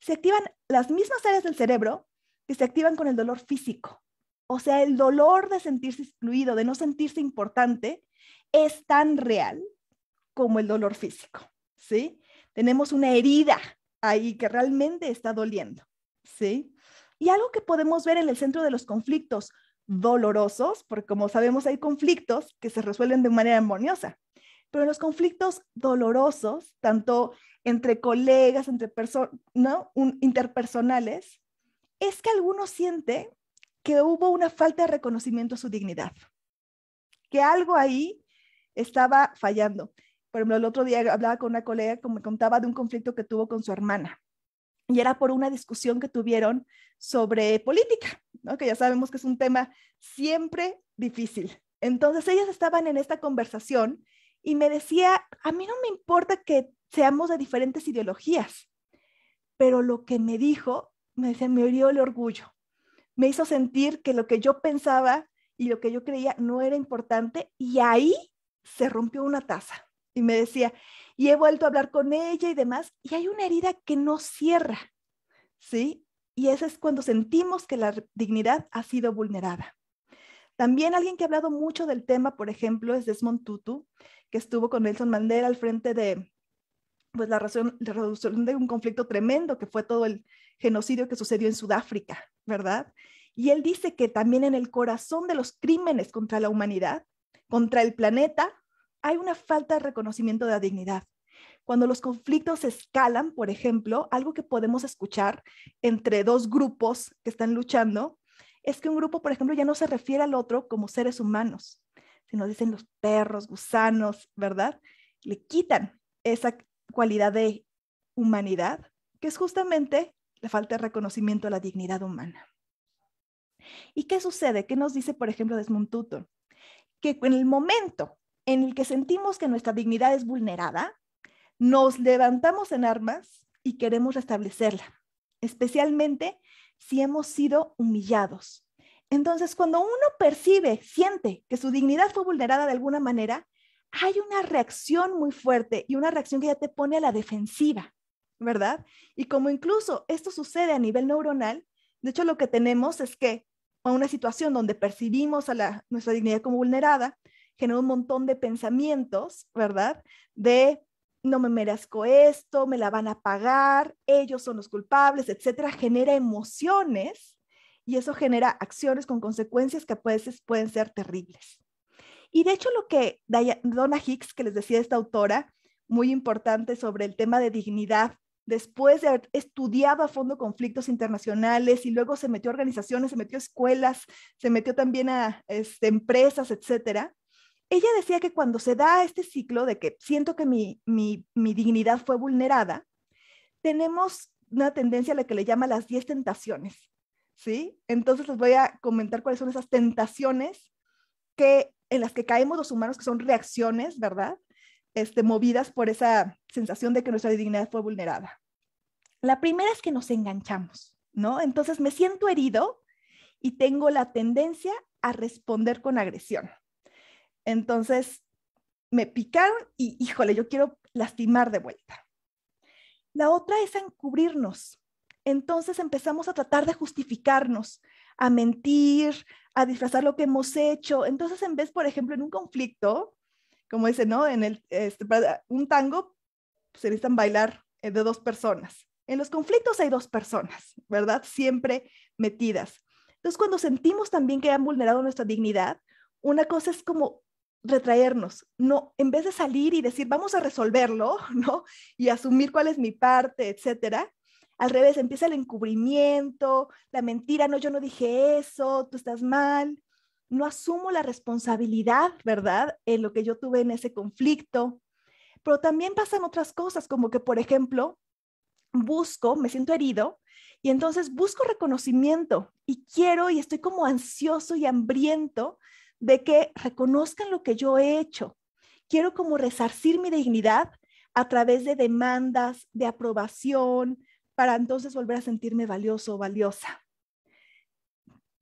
se activan las mismas áreas del cerebro que se activan con el dolor físico. O sea, el dolor de sentirse excluido, de no sentirse importante, es tan real como el dolor físico, ¿sí? Tenemos una herida ahí que realmente está doliendo, ¿sí? Y algo que podemos ver en el centro de los conflictos dolorosos, porque como sabemos hay conflictos que se resuelven de manera armoniosa, pero en los conflictos dolorosos, tanto entre colegas, entre personas, ¿no? interpersonales, es que alguno siente que hubo una falta de reconocimiento a su dignidad, que algo ahí estaba fallando. Por ejemplo, el otro día hablaba con una colega que me contaba de un conflicto que tuvo con su hermana y era por una discusión que tuvieron sobre política, ¿no? que ya sabemos que es un tema siempre difícil. Entonces ellas estaban en esta conversación y me decía, a mí no me importa que seamos de diferentes ideologías, pero lo que me dijo, me decía, me hirió el orgullo, me hizo sentir que lo que yo pensaba y lo que yo creía no era importante y ahí se rompió una taza y me decía, y he vuelto a hablar con ella y demás, y hay una herida que no cierra, ¿sí? Y ese es cuando sentimos que la dignidad ha sido vulnerada. También alguien que ha hablado mucho del tema, por ejemplo, es Desmond Tutu, que estuvo con Nelson Mandela al frente de pues, la, la resolución de un conflicto tremendo que fue todo el genocidio que sucedió en Sudáfrica, ¿verdad? Y él dice que también en el corazón de los crímenes contra la humanidad, contra el planeta, hay una falta de reconocimiento de la dignidad. Cuando los conflictos escalan, por ejemplo, algo que podemos escuchar entre dos grupos que están luchando es que un grupo, por ejemplo, ya no se refiere al otro como seres humanos, sino dicen los perros, gusanos, ¿verdad? Le quitan esa cualidad de humanidad, que es justamente la falta de reconocimiento a la dignidad humana. ¿Y qué sucede? ¿Qué nos dice, por ejemplo, Desmond Tutu? Que en el momento en el que sentimos que nuestra dignidad es vulnerada, nos levantamos en armas y queremos restablecerla, especialmente si hemos sido humillados. Entonces, cuando uno percibe, siente que su dignidad fue vulnerada de alguna manera, hay una reacción muy fuerte y una reacción que ya te pone a la defensiva, ¿verdad? Y como incluso esto sucede a nivel neuronal, de hecho lo que tenemos es que a una situación donde percibimos a nuestra dignidad como vulnerada, genera un montón de pensamientos, ¿verdad? De no me merezco esto, me la van a pagar, ellos son los culpables, etcétera, genera emociones y eso genera acciones con consecuencias que a veces pueden ser terribles. Y de hecho lo que Donna Hicks, que les decía esta autora, muy importante sobre el tema de dignidad, después de haber estudiado a fondo conflictos internacionales y luego se metió a organizaciones, se metió a escuelas, se metió también a este, empresas, etcétera, ella decía que cuando se da este ciclo de que siento que mi, dignidad fue vulnerada, tenemos una tendencia a la que le llama las 10 tentaciones, ¿sí? Entonces les voy a comentar cuáles son esas tentaciones que en las que caemos los humanos, que son reacciones, ¿verdad? Este, movidas por esa sensación de que nuestra dignidad fue vulnerada. La primera es que nos enganchamos, ¿no? Entonces me siento herido y tengo la tendencia a responder con agresión. Entonces me picaron y híjole, yo quiero lastimar de vuelta. La otra es encubrirnos. Entonces empezamos a tratar de justificarnos, a mentir, a disfrazar lo que hemos hecho. Entonces en vez, por ejemplo, en un conflicto, como dice, ¿no? En el, este, un tango se necesitan bailar eh, de dos personas. En los conflictos hay dos personas, ¿verdad? Siempre metidas. Entonces, cuando sentimos también que han vulnerado nuestra dignidad, una cosa es como retraernos, no, en vez de salir y decir, vamos a resolverlo, ¿no? Y asumir cuál es mi parte, etcétera. Al revés, empieza el encubrimiento, la mentira, no, yo no dije eso, tú estás mal. No asumo la responsabilidad, ¿verdad? En lo que yo tuve en ese conflicto. Pero también pasan otras cosas, como que, por ejemplo, busco, me siento herido, y entonces busco reconocimiento y quiero y estoy como ansioso y hambriento de que reconozcan lo que yo he hecho. Quiero como resarcir mi dignidad a través de demandas, de aprobación, para entonces volver a sentirme valioso o valiosa.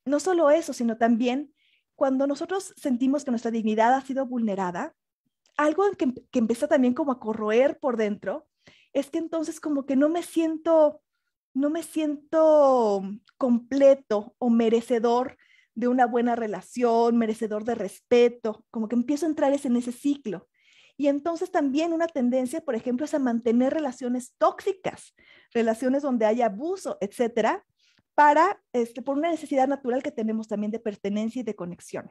No solo eso, sino también cuando nosotros sentimos que nuestra dignidad ha sido vulnerada, algo que, que empieza también como a corroer por dentro, es que entonces como que no me siento, no me siento completo o merecedor de una buena relación, merecedor de respeto, como que empiezo a entrar en ese ciclo. Y entonces también una tendencia, por ejemplo, es a mantener relaciones tóxicas, relaciones donde hay abuso, etcétera, para, este, por una necesidad natural que tenemos también de pertenencia y de conexión.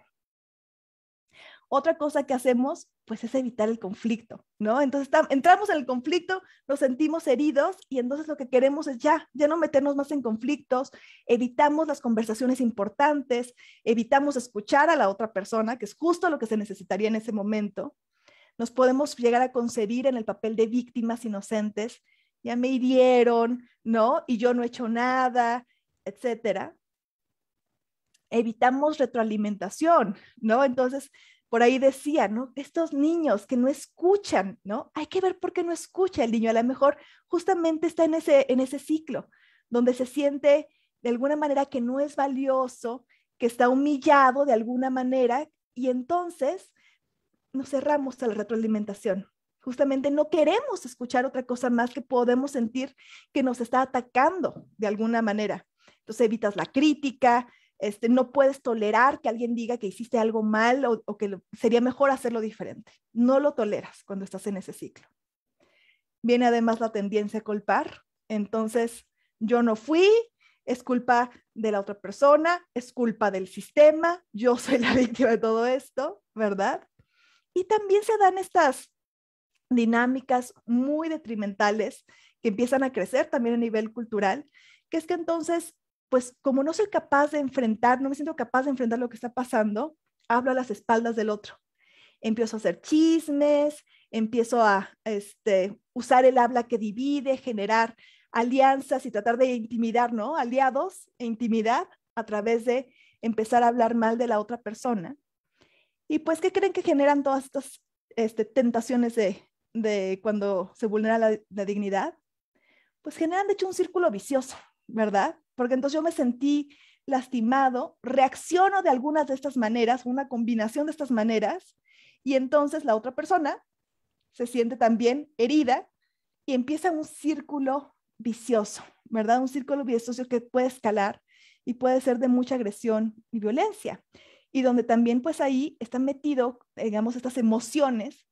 Otra cosa que hacemos, pues, es evitar el conflicto, ¿no? Entonces entramos en el conflicto, nos sentimos heridos y entonces lo que queremos es ya, ya no meternos más en conflictos, evitamos las conversaciones importantes, evitamos escuchar a la otra persona, que es justo lo que se necesitaría en ese momento. Nos podemos llegar a concebir en el papel de víctimas inocentes, ya me hirieron, ¿no? Y yo no he hecho nada, etcétera evitamos retroalimentación, ¿no? Entonces, por ahí decía, ¿no? Estos niños que no escuchan, ¿no? Hay que ver por qué no escucha el niño. A lo mejor justamente está en ese, en ese ciclo, donde se siente de alguna manera que no es valioso, que está humillado de alguna manera, y entonces nos cerramos a la retroalimentación. Justamente no queremos escuchar otra cosa más que podemos sentir que nos está atacando de alguna manera. Entonces evitas la crítica, este, no puedes tolerar que alguien diga que hiciste algo mal o, que sería mejor hacerlo diferente. No lo toleras cuando estás en ese ciclo. Viene además la tendencia a culpar. Entonces, yo no fui, es culpa de la otra persona, es culpa del sistema, yo soy la víctima de todo esto, ¿verdad? Y también se dan estas dinámicas muy detrimentales que empiezan a crecer también a nivel cultural, que es que entonces pues como no soy capaz de enfrentar, no me siento capaz de enfrentar lo que está pasando, hablo a las espaldas del otro. Empiezo a hacer chismes, empiezo a este, usar el habla que divide, generar alianzas y tratar de intimidar, ¿no? Aliados e intimidad a través de empezar a hablar mal de la otra persona. Y pues, ¿qué creen que generan todas estas este, tentaciones de, cuando se vulnera la dignidad? Pues generan, de hecho, un círculo vicioso, ¿verdad? porque entonces yo me sentí lastimado, reacciono de algunas de estas maneras, una combinación de estas maneras, y entonces la otra persona se siente también herida y empieza un círculo vicioso, ¿verdad? Un círculo vicioso que puede escalar y puede ser de mucha agresión y violencia. Y donde también pues ahí están metido, digamos, estas emociones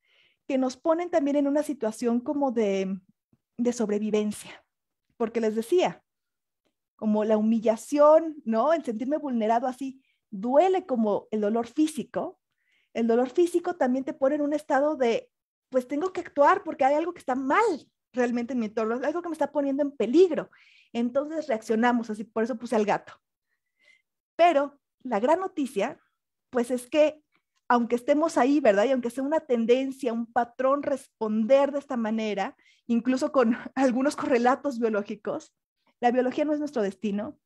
que nos ponen también en una situación como de, de sobrevivencia. Porque les decía, como la humillación, ¿no? El sentirme vulnerado así duele como el dolor físico. El dolor físico también te pone en un estado de, pues tengo que actuar porque hay algo que está mal realmente en mi entorno, algo que me está poniendo en peligro. Entonces reaccionamos así, por eso puse al gato. Pero la gran noticia, pues es que aunque estemos ahí, ¿verdad? Y aunque sea una tendencia, un patrón responder de esta manera, incluso con algunos correlatos biológicos, la biología no es nuestro destino,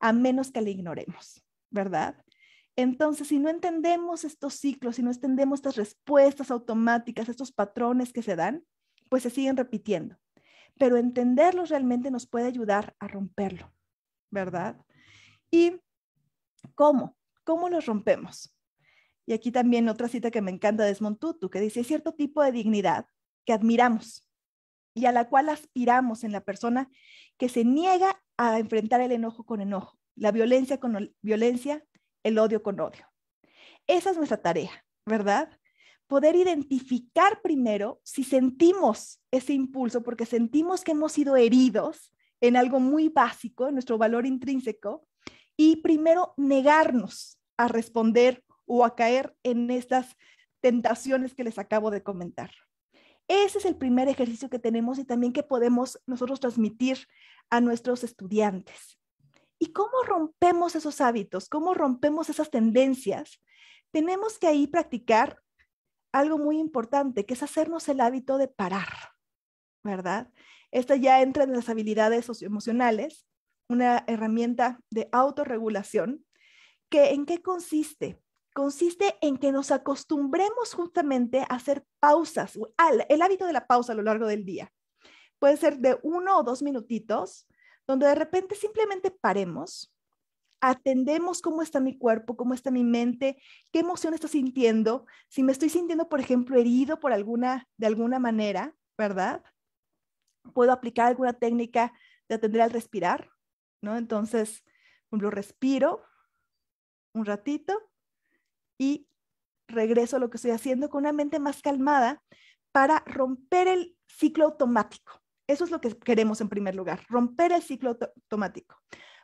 a menos que la ignoremos, ¿verdad? Entonces, si no entendemos estos ciclos, si no entendemos estas respuestas automáticas, estos patrones que se dan, pues se siguen repitiendo. Pero entenderlos realmente nos puede ayudar a romperlo, ¿verdad? ¿Y cómo? ¿Cómo los rompemos? Y aquí también otra cita que me encanta de Desmond que dice, hay cierto tipo de dignidad que admiramos, y a la cual aspiramos en la persona que se niega a enfrentar el enojo con enojo, la violencia con violencia, el odio con odio. Esa es nuestra tarea, ¿verdad? Poder identificar primero si sentimos ese impulso porque sentimos que hemos sido heridos en algo muy básico, en nuestro valor intrínseco, y primero negarnos a responder o a caer en estas tentaciones que les acabo de comentar. Ese es el primer ejercicio que tenemos y también que podemos nosotros transmitir a nuestros estudiantes. ¿Y cómo rompemos esos hábitos? ¿Cómo rompemos esas tendencias? Tenemos que ahí practicar algo muy importante, que es hacernos el hábito de parar, ¿verdad? Esta ya entra en las habilidades socioemocionales, una herramienta de autorregulación, que en qué consiste? consiste en que nos acostumbremos justamente a hacer pausas, al, el hábito de la pausa a lo largo del día. Puede ser de uno o dos minutitos, donde de repente simplemente paremos, atendemos cómo está mi cuerpo, cómo está mi mente, qué emoción estoy sintiendo, si me estoy sintiendo, por ejemplo, herido por alguna, de alguna manera, ¿verdad? Puedo aplicar alguna técnica de atender al respirar, ¿no? Entonces, por ejemplo, respiro un ratito y regreso a lo que estoy haciendo con una mente más calmada para romper el ciclo automático. Eso es lo que queremos en primer lugar, romper el ciclo automático.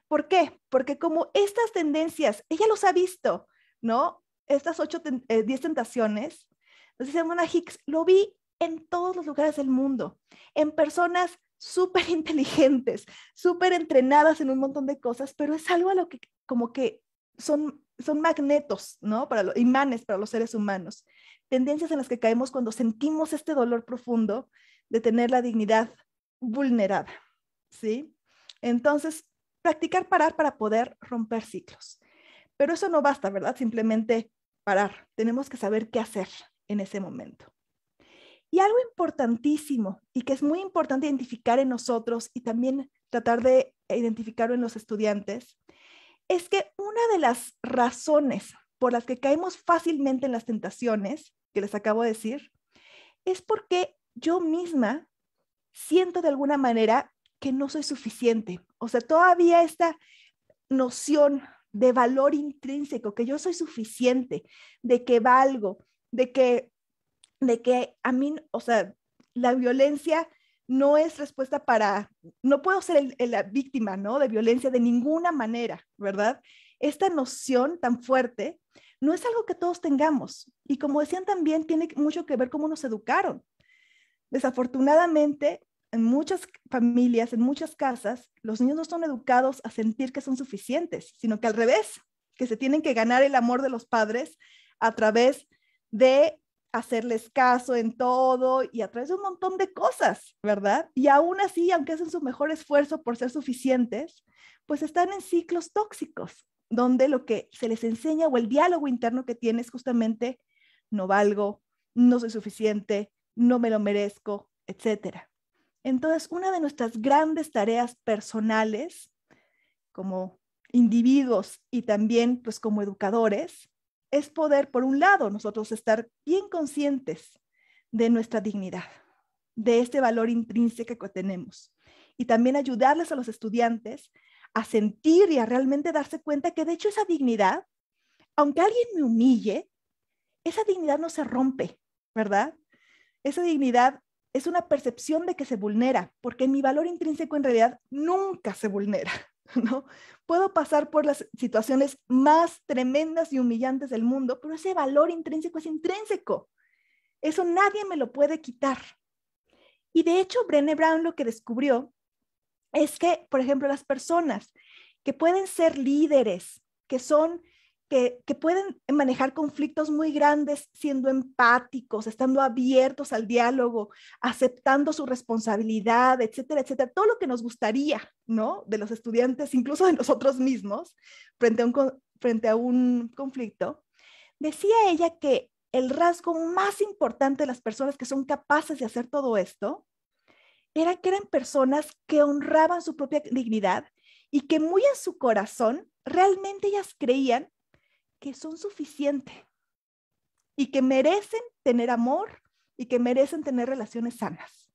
¿Por qué? Porque como estas tendencias, ella los ha visto, ¿no? Estas ocho, 10 eh, diez tentaciones, nos dice Mona Hicks, lo vi en todos los lugares del mundo, en personas súper inteligentes, súper entrenadas en un montón de cosas, pero es algo a lo que como que son, son magnetos, ¿no? Para imanes para los seres humanos. Tendencias en las que caemos cuando sentimos este dolor profundo de tener la dignidad vulnerada, ¿sí? Entonces, practicar parar para poder romper ciclos. Pero eso no basta, ¿verdad? Simplemente parar. Tenemos que saber qué hacer en ese momento. Y algo importantísimo y que es muy importante identificar en nosotros y también tratar de identificarlo en los estudiantes es que una de las razones por las que caemos fácilmente en las tentaciones, que les acabo de decir, es porque yo misma siento de alguna manera que no soy suficiente. O sea, todavía esta noción de valor intrínseco, que yo soy suficiente, de que valgo, de que, de que a mí, o sea, la violencia no es respuesta para, no puedo ser la víctima, ¿no? De violencia de ninguna manera, ¿verdad? Esta noción tan fuerte no es algo que todos tengamos. Y como decían también, tiene mucho que ver cómo nos educaron. Desafortunadamente, en muchas familias, en muchas casas, los niños no son educados a sentir que son suficientes, sino que al revés, que se tienen que ganar el amor de los padres a través de hacerles caso en todo y a través de un montón de cosas, ¿verdad? Y aún así, aunque hacen su mejor esfuerzo por ser suficientes, pues están en ciclos tóxicos, donde lo que se les enseña o el diálogo interno que tienen es justamente no valgo, no soy suficiente, no me lo merezco, etc. Entonces, una de nuestras grandes tareas personales como individuos y también pues como educadores es poder, por un lado, nosotros estar bien conscientes de nuestra dignidad, de este valor intrínseco que tenemos, y también ayudarles a los estudiantes a sentir y a realmente darse cuenta que de hecho esa dignidad, aunque alguien me humille, esa dignidad no se rompe, ¿verdad? Esa dignidad es una percepción de que se vulnera, porque mi valor intrínseco en realidad nunca se vulnera. ¿no? Puedo pasar por las situaciones más tremendas y humillantes del mundo, pero ese valor intrínseco es intrínseco. Eso nadie me lo puede quitar. Y de hecho, Brené Brown lo que descubrió es que, por ejemplo, las personas que pueden ser líderes, que son que, pueden manejar conflictos muy grandes siendo empáticos, estando abiertos al diálogo, aceptando su responsabilidad, etcétera, etcétera. Todo lo que nos gustaría, ¿no? De los estudiantes, incluso de nosotros mismos, frente a un, frente a un conflicto. Decía ella que el rasgo más importante de las personas que son capaces de hacer todo esto era que eran personas que honraban su propia dignidad y que muy en su corazón realmente ellas creían que son suficiente y que merecen tener amor y que merecen tener relaciones sanas.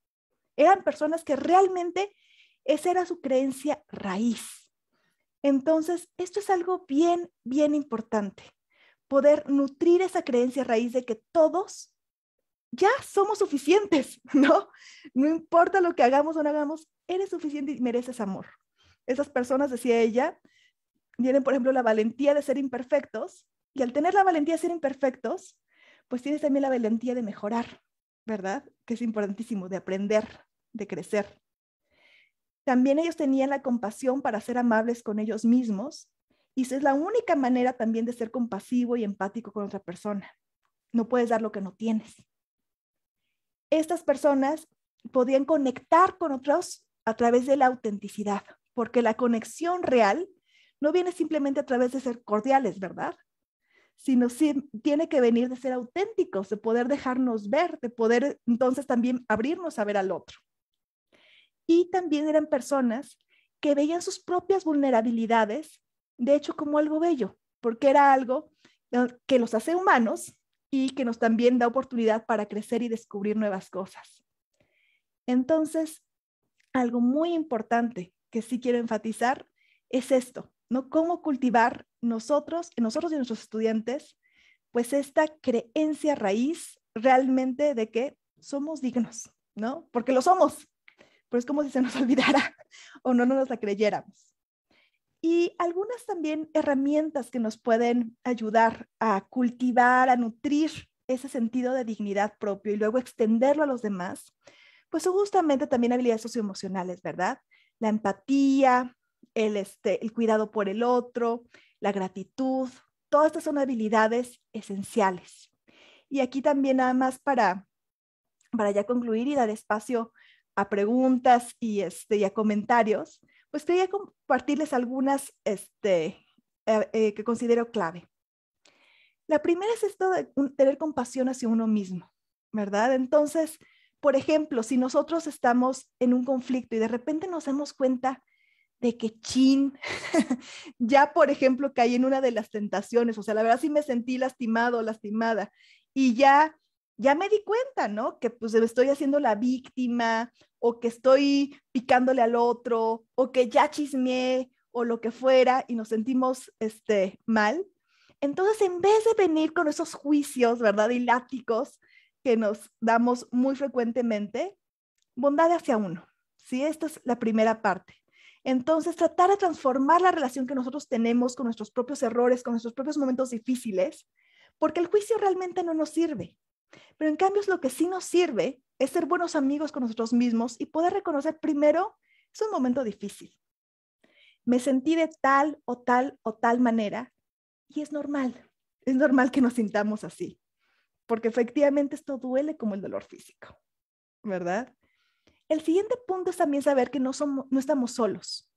Eran personas que realmente esa era su creencia raíz. Entonces, esto es algo bien, bien importante, poder nutrir esa creencia raíz de que todos ya somos suficientes, ¿no? No importa lo que hagamos o no hagamos, eres suficiente y mereces amor. Esas personas, decía ella, tienen, por ejemplo, la valentía de ser imperfectos y al tener la valentía de ser imperfectos, pues tienes también la valentía de mejorar, ¿verdad? Que es importantísimo, de aprender, de crecer. También ellos tenían la compasión para ser amables con ellos mismos y esa es la única manera también de ser compasivo y empático con otra persona. No puedes dar lo que no tienes. Estas personas podían conectar con otros a través de la autenticidad, porque la conexión real no viene simplemente a través de ser cordiales, ¿verdad? Sino tiene que venir de ser auténticos, de poder dejarnos ver, de poder entonces también abrirnos a ver al otro. Y también eran personas que veían sus propias vulnerabilidades, de hecho, como algo bello, porque era algo eh, que los hace humanos y que nos también da oportunidad para crecer y descubrir nuevas cosas. Entonces, algo muy importante que sí quiero enfatizar es esto, ¿no? Cómo cultivar nosotros, nosotros y nuestros estudiantes, pues esta creencia raíz realmente de que somos dignos, ¿no? Porque lo somos, pero es como si se nos olvidara o no, nos la creyéramos. Y algunas también herramientas que nos pueden ayudar a cultivar, a nutrir ese sentido de dignidad propio y luego extenderlo a los demás, pues son justamente también habilidades socioemocionales, ¿verdad? La empatía, el, este, el cuidado por el otro, la gratitud, todas estas son habilidades esenciales. Y aquí también nada más para, para ya concluir y dar espacio a preguntas y, este, y a comentarios, pues quería compartirles algunas este, eh, eh, que considero clave. La primera es esto de tener compasión hacia uno mismo, ¿verdad? Entonces, por ejemplo, si nosotros estamos en un conflicto y de repente nos damos cuenta de que chin, ya por ejemplo caí en una de las tentaciones, o sea, la verdad sí me sentí lastimado, lastimada, y ya, ya me di cuenta, ¿no? Que pues me estoy haciendo la víctima, o que estoy picándole al otro, o que ya chismeé, o lo que fuera, y nos sentimos, este, mal. Entonces, en vez de venir con esos juicios, ¿verdad? Y láticos que nos damos muy frecuentemente, bondad hacia uno, ¿sí? Esta es la primera parte entonces, tratar de transformar la relación que nosotros tenemos con nuestros propios errores, con nuestros propios momentos difíciles, porque el juicio realmente no nos sirve. Pero en cambio, lo que sí nos sirve es ser buenos amigos con nosotros mismos y poder reconocer primero, es un momento difícil. Me sentí de tal o tal o tal manera y es normal, es normal que nos sintamos así, porque efectivamente esto duele como el dolor físico, ¿verdad? El siguiente punto es también saber que no, somos, no estamos solos.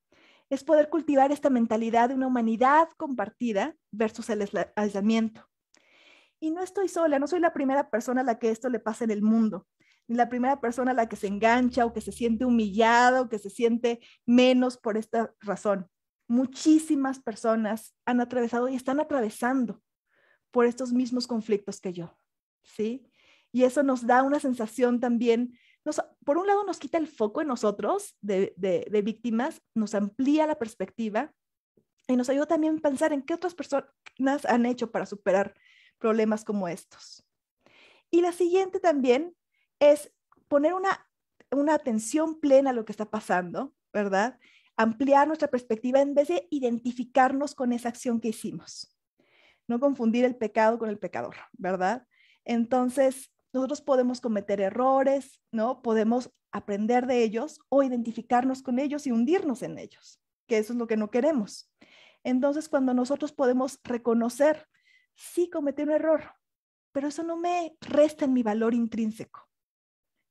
Es poder cultivar esta mentalidad de una humanidad compartida versus el aislamiento. Y no estoy sola, no soy la primera persona a la que esto le pasa en el mundo, ni la primera persona a la que se engancha o que se siente humillada o que se siente menos por esta razón. Muchísimas personas han atravesado y están atravesando por estos mismos conflictos que yo, ¿sí? Y eso nos da una sensación también por un lado nos quita el foco en nosotros de, víctimas, nos amplía la perspectiva y nos ayuda también a pensar en qué otras personas han hecho para superar problemas como estos. Y la siguiente también es poner una atención plena a lo que está pasando, ¿verdad? Ampliar nuestra perspectiva en vez de identificarnos con esa acción que hicimos. No confundir el pecado con el pecador, ¿verdad? Entonces, nosotros podemos cometer errores, ¿no? Podemos aprender de ellos o identificarnos con ellos y hundirnos en ellos, que eso es lo que no queremos. Entonces, cuando nosotros podemos reconocer, sí cometí un error, pero eso no me resta en mi valor intrínseco,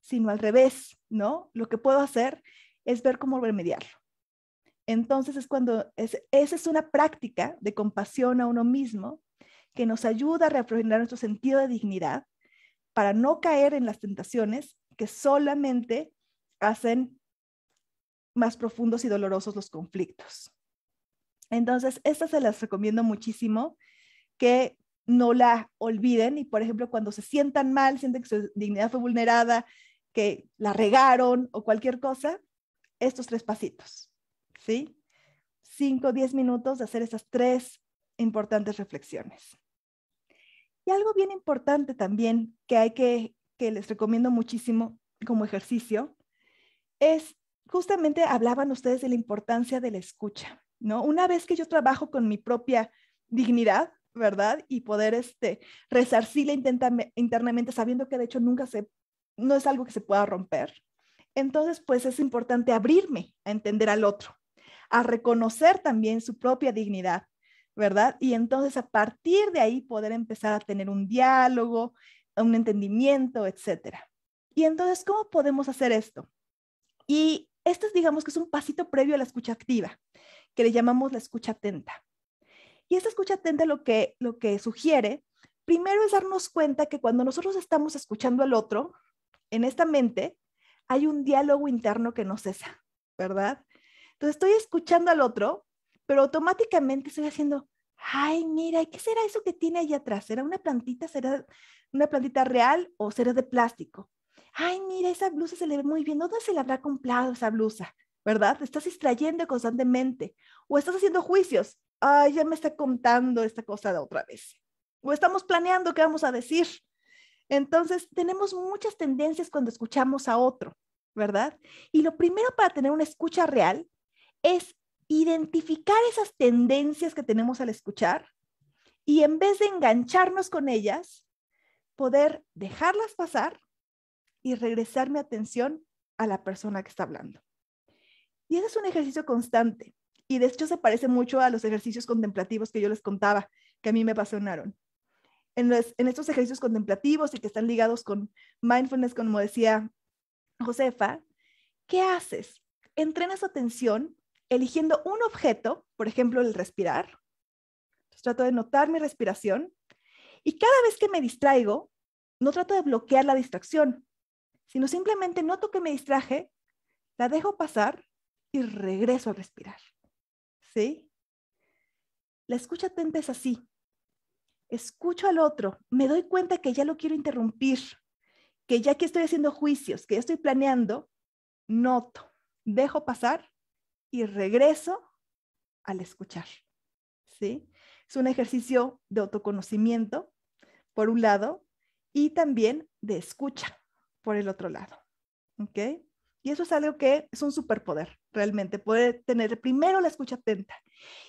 sino al revés, ¿no? Lo que puedo hacer es ver cómo remediarlo. Entonces es cuando, esa es una práctica de compasión a uno mismo que nos ayuda a reafirmar nuestro sentido de dignidad para no caer en las tentaciones que solamente hacen más profundos y dolorosos los conflictos. Entonces, estas se las recomiendo muchísimo, que no la olviden y, por ejemplo, cuando se sientan mal, sienten que su dignidad fue vulnerada, que la regaron o cualquier cosa, estos tres pasitos, ¿sí? Cinco, diez minutos de hacer esas tres importantes reflexiones. Y algo bien importante también que hay que, que les recomiendo muchísimo como ejercicio es justamente hablaban ustedes de la importancia de la escucha, ¿no? Una vez que yo trabajo con mi propia dignidad, ¿verdad? Y poder este, resarcirla internamente sabiendo que de hecho nunca se, no es algo que se pueda romper. Entonces, pues es importante abrirme a entender al otro, a reconocer también su propia dignidad ¿verdad? Y entonces a partir de ahí poder empezar a tener un diálogo, un entendimiento, etcétera. Y entonces, ¿cómo podemos hacer esto? Y esto es, digamos que es un pasito previo a la escucha activa, que le llamamos la escucha atenta. Y esta escucha atenta lo que, lo que sugiere, primero es darnos cuenta que cuando nosotros estamos escuchando al otro, en esta mente, hay un diálogo interno que no cesa, ¿verdad? Entonces estoy escuchando al otro pero automáticamente estoy haciendo, ay, mira, ¿qué será eso que tiene ahí atrás? ¿Será una plantita? ¿Será una plantita real o será de plástico? Ay, mira, esa blusa se le ve muy bien. ¿Dónde se le habrá comprado esa blusa? ¿Verdad? Te estás distrayendo constantemente o estás haciendo juicios. Ay, ya me está contando esta cosa de otra vez. O estamos planeando qué vamos a decir. Entonces, tenemos muchas tendencias cuando escuchamos a otro, ¿verdad? Y lo primero para tener una escucha real es identificar esas tendencias que tenemos al escuchar y en vez de engancharnos con ellas, poder dejarlas pasar y regresar mi atención a la persona que está hablando. Y ese es un ejercicio constante y de hecho se parece mucho a los ejercicios contemplativos que yo les contaba, que a mí me apasionaron. En, estos ejercicios contemplativos y que están ligados con mindfulness, como decía Josefa, ¿qué haces? Entrenas atención eligiendo un objeto, por ejemplo, el respirar. trato de notar mi respiración y cada vez que me distraigo, no trato de bloquear la distracción, sino simplemente noto que me distraje, la dejo pasar y regreso a respirar. ¿Sí? La escucha atenta es así. Escucho al otro, me doy cuenta que ya lo quiero interrumpir, que ya que estoy haciendo juicios, que ya estoy planeando, noto, dejo pasar y regreso al escuchar. ¿sí? Es un ejercicio de autoconocimiento, por un lado, y también de escucha, por el otro lado. ¿ok? Y eso es algo que es un superpoder, realmente, poder tener primero la escucha atenta.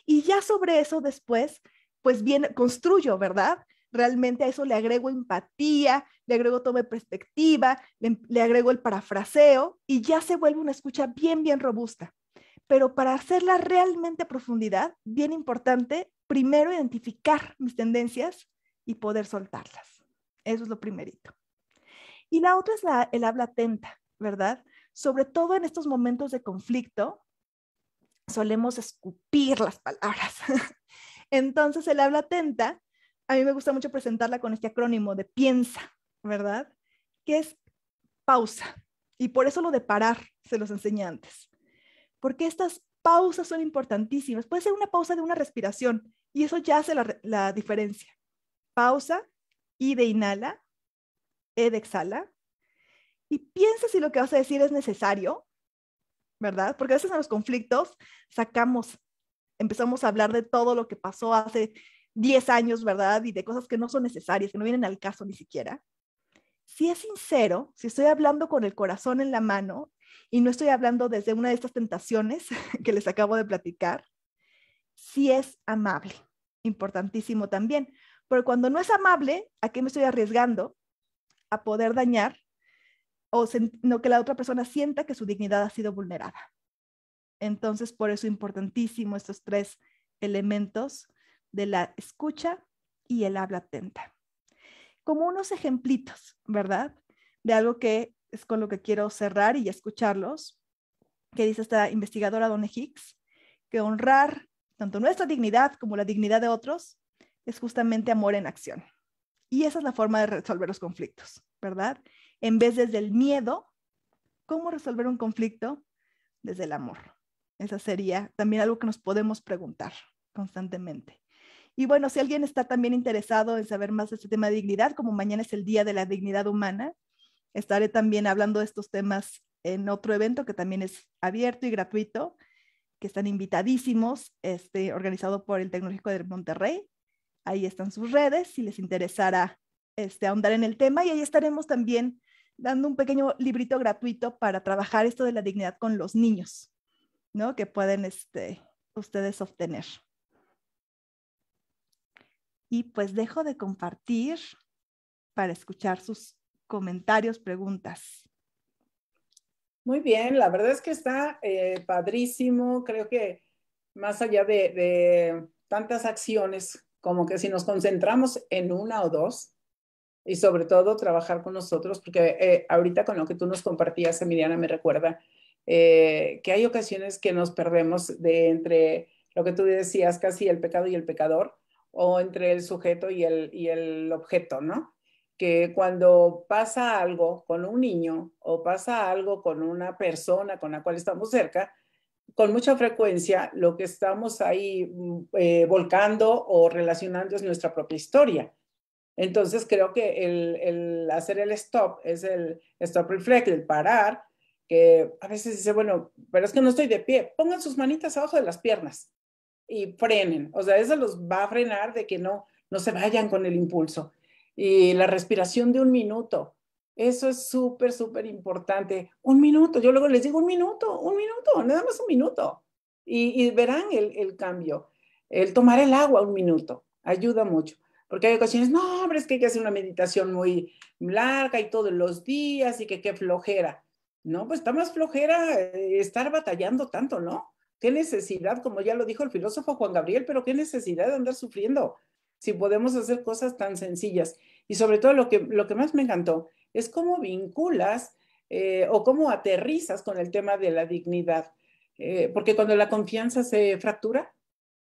Y ya sobre eso después, pues bien, construyo, ¿verdad? Realmente a eso le agrego empatía, le agrego tome perspectiva, le agrego el parafraseo y ya se vuelve una escucha bien, bien robusta pero para hacerla realmente a profundidad, bien importante, primero identificar mis tendencias y poder soltarlas. Eso es lo primerito. Y la otra es el habla atenta, ¿verdad? Sobre todo en estos momentos de conflicto, solemos escupir las palabras. Entonces, el habla atenta, a mí me gusta mucho presentarla con este acrónimo de piensa, ¿verdad? Que es pausa. Y por eso lo de parar, se los enseñantes. antes porque estas pausas son importantísimas. Puede ser una pausa de una respiración y eso ya hace la, diferencia. Pausa, y de inhala, y e de exhala. Y piensa si lo que vas a decir es necesario, ¿verdad? Porque a veces en los conflictos sacamos, empezamos a hablar de todo lo que pasó hace 10 años, ¿verdad? Y de cosas que no son necesarias, que no vienen al caso ni siquiera. Si es sincero, si estoy hablando con el corazón en la mano, y no estoy hablando desde una de estas tentaciones que les acabo de platicar, si es amable, importantísimo también. Pero cuando no es amable, ¿a qué me estoy arriesgando? A poder dañar o no, que la otra persona sienta que su dignidad ha sido vulnerada. Entonces, por eso importantísimo estos tres elementos de la escucha y el habla atenta. Como unos ejemplitos, ¿verdad? De algo que es con lo que quiero cerrar y escucharlos, que dice esta investigadora Don Hicks, que honrar tanto nuestra dignidad como la dignidad de otros es justamente amor en acción. Y esa es la forma de resolver los conflictos, ¿verdad? En vez desde el miedo, ¿cómo resolver un conflicto? Desde el amor. Esa sería también algo que nos podemos preguntar constantemente. Y bueno, si alguien está también interesado en saber más de este tema de dignidad, como mañana es el Día de la Dignidad Humana, Estaré también hablando de estos temas en otro evento que también es abierto y gratuito, que están invitadísimos, este, organizado por el Tecnológico de Monterrey. Ahí están sus redes, si les interesara este, ahondar en el tema. Y ahí estaremos también dando un pequeño librito gratuito para trabajar esto de la dignidad con los niños, ¿no? Que pueden este, ustedes obtener. Y pues dejo de compartir para escuchar sus comentarios, preguntas. Muy bien, la verdad es que está eh, padrísimo. Creo que más allá de, tantas acciones, como que si nos concentramos en una o dos, y sobre todo trabajar con nosotros, porque eh, ahorita con lo que tú nos compartías, Emiliana, me recuerda eh, que hay ocasiones que nos perdemos de entre lo que tú decías, casi el pecado y el pecador, o entre el sujeto y el, y el objeto, ¿no? que cuando pasa algo con un niño o pasa algo con una persona con la cual estamos cerca, con mucha frecuencia lo que estamos ahí mm, eh, volcando o relacionando es nuestra propia historia. Entonces creo que el, hacer el stop es el stop reflect, el parar, que a veces dice, bueno, pero es que no estoy de pie, pongan sus manitas abajo de las piernas y frenen. O sea, eso los va a frenar de que no, no se vayan con el impulso y la respiración de un minuto. Eso es súper, súper importante. Un minuto, yo luego les digo un minuto, un minuto, nada más un minuto. Y, verán el, el, cambio. El tomar el agua un minuto ayuda mucho. Porque hay ocasiones, no, hombre, es que hay que hacer una meditación muy larga y todos los días y que qué flojera. No, pues está más flojera eh, estar batallando tanto, ¿no? ¿Qué necesidad, como ya lo dijo el filósofo Juan Gabriel, pero qué necesidad de andar sufriendo? si podemos hacer cosas tan sencillas. Y sobre todo lo que, lo que más me encantó es cómo vinculas eh, o cómo aterrizas con el tema de la dignidad. Eh, porque cuando la confianza se fractura,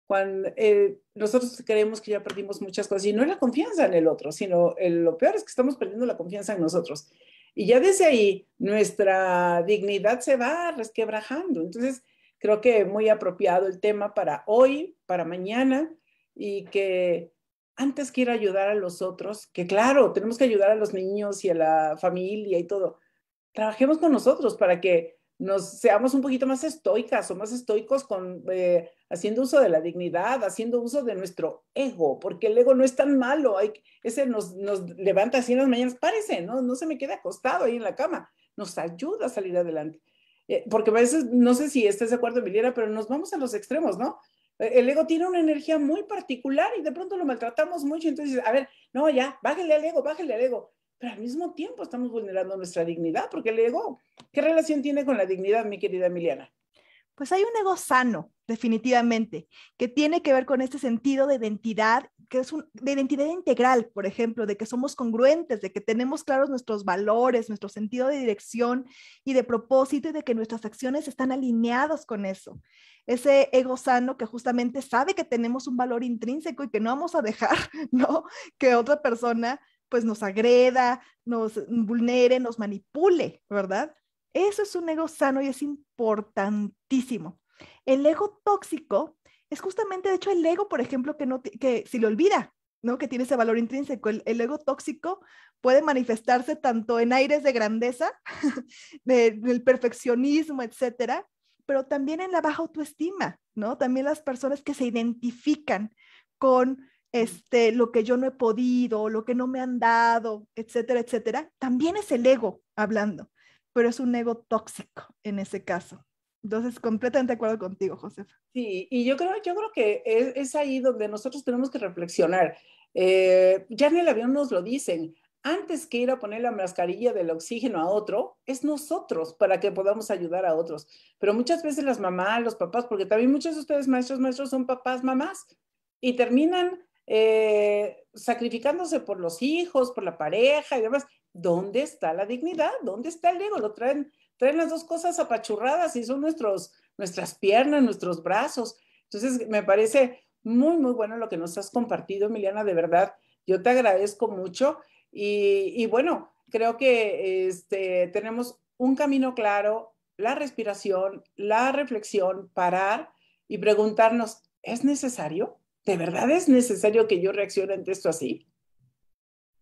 cuando eh, nosotros creemos que ya perdimos muchas cosas y no es la confianza en el otro, sino lo peor es que estamos perdiendo la confianza en nosotros. Y ya desde ahí nuestra dignidad se va resquebrajando. Entonces, creo que muy apropiado el tema para hoy, para mañana, y que antes que ir a ayudar a los otros, que claro, tenemos que ayudar a los niños y a la familia y todo. Trabajemos con nosotros para que nos seamos un poquito más estoicas o más estoicos con eh, haciendo uso de la dignidad, haciendo uso de nuestro ego, porque el ego no es tan malo, ese nos, nos levanta así en las mañanas, parece, ¿no? se me queda acostado ahí en la cama, nos ayuda a salir adelante. Eh, porque a veces, no sé si estés de acuerdo, Emiliana, pero nos vamos a los extremos, ¿no? Eh, el ego tiene una energía muy particular y de pronto lo maltratamos mucho. Entonces, a ver, no, ya, bájale al ego, bájale al ego. Pero al mismo tiempo estamos vulnerando nuestra dignidad porque el ego, ¿qué relación tiene con la dignidad, mi querida Emiliana? Pues hay un ego sano, definitivamente, que tiene que ver con este sentido de identidad, que es un, de identidad integral, por ejemplo, de que somos congruentes, de que tenemos claros nuestros valores, nuestro sentido de dirección y de propósito y de que nuestras acciones están alineadas con eso. Ese ego sano que justamente sabe que tenemos un valor intrínseco y que no vamos a dejar, ¿no? Que otra persona pues nos agreda, nos vulnere, nos manipule, ¿verdad? Eso es un ego sano y es importantísimo. El ego tóxico es justamente, de hecho, el ego, por ejemplo, que, no, que si lo olvida, ¿no? Que tiene ese valor intrínseco. El, ego tóxico puede manifestarse tanto en aires de grandeza, del perfeccionismo, etcétera, pero también en la baja autoestima, ¿no? También las personas que se identifican con este, lo que yo no he podido, lo que no me han dado, etcétera, etcétera, también es el ego hablando, pero es un ego tóxico en ese caso. Entonces, completamente de acuerdo contigo, Josefa. Sí, y yo creo, yo creo que es, ahí donde nosotros tenemos que reflexionar. Eh, ya en el avión nos lo dicen, antes que ir a poner la mascarilla del oxígeno a otro, es nosotros para que podamos ayudar a otros. Pero muchas veces las mamás, los papás, porque también muchos de ustedes, maestros, maestros, son papás, mamás, y terminan eh, sacrificándose por los hijos, por la pareja y demás. ¿Dónde está la dignidad? ¿Dónde está el ego? Lo traen traen las dos cosas apachurradas y son nuestros, nuestras piernas, nuestros brazos. Entonces, me parece muy, muy bueno lo que nos has compartido, Emiliana, de verdad. Yo te agradezco mucho y, bueno, creo que este, tenemos un camino claro, la respiración, la reflexión, parar y preguntarnos, ¿es necesario? ¿De verdad es necesario que yo reaccione ante esto así?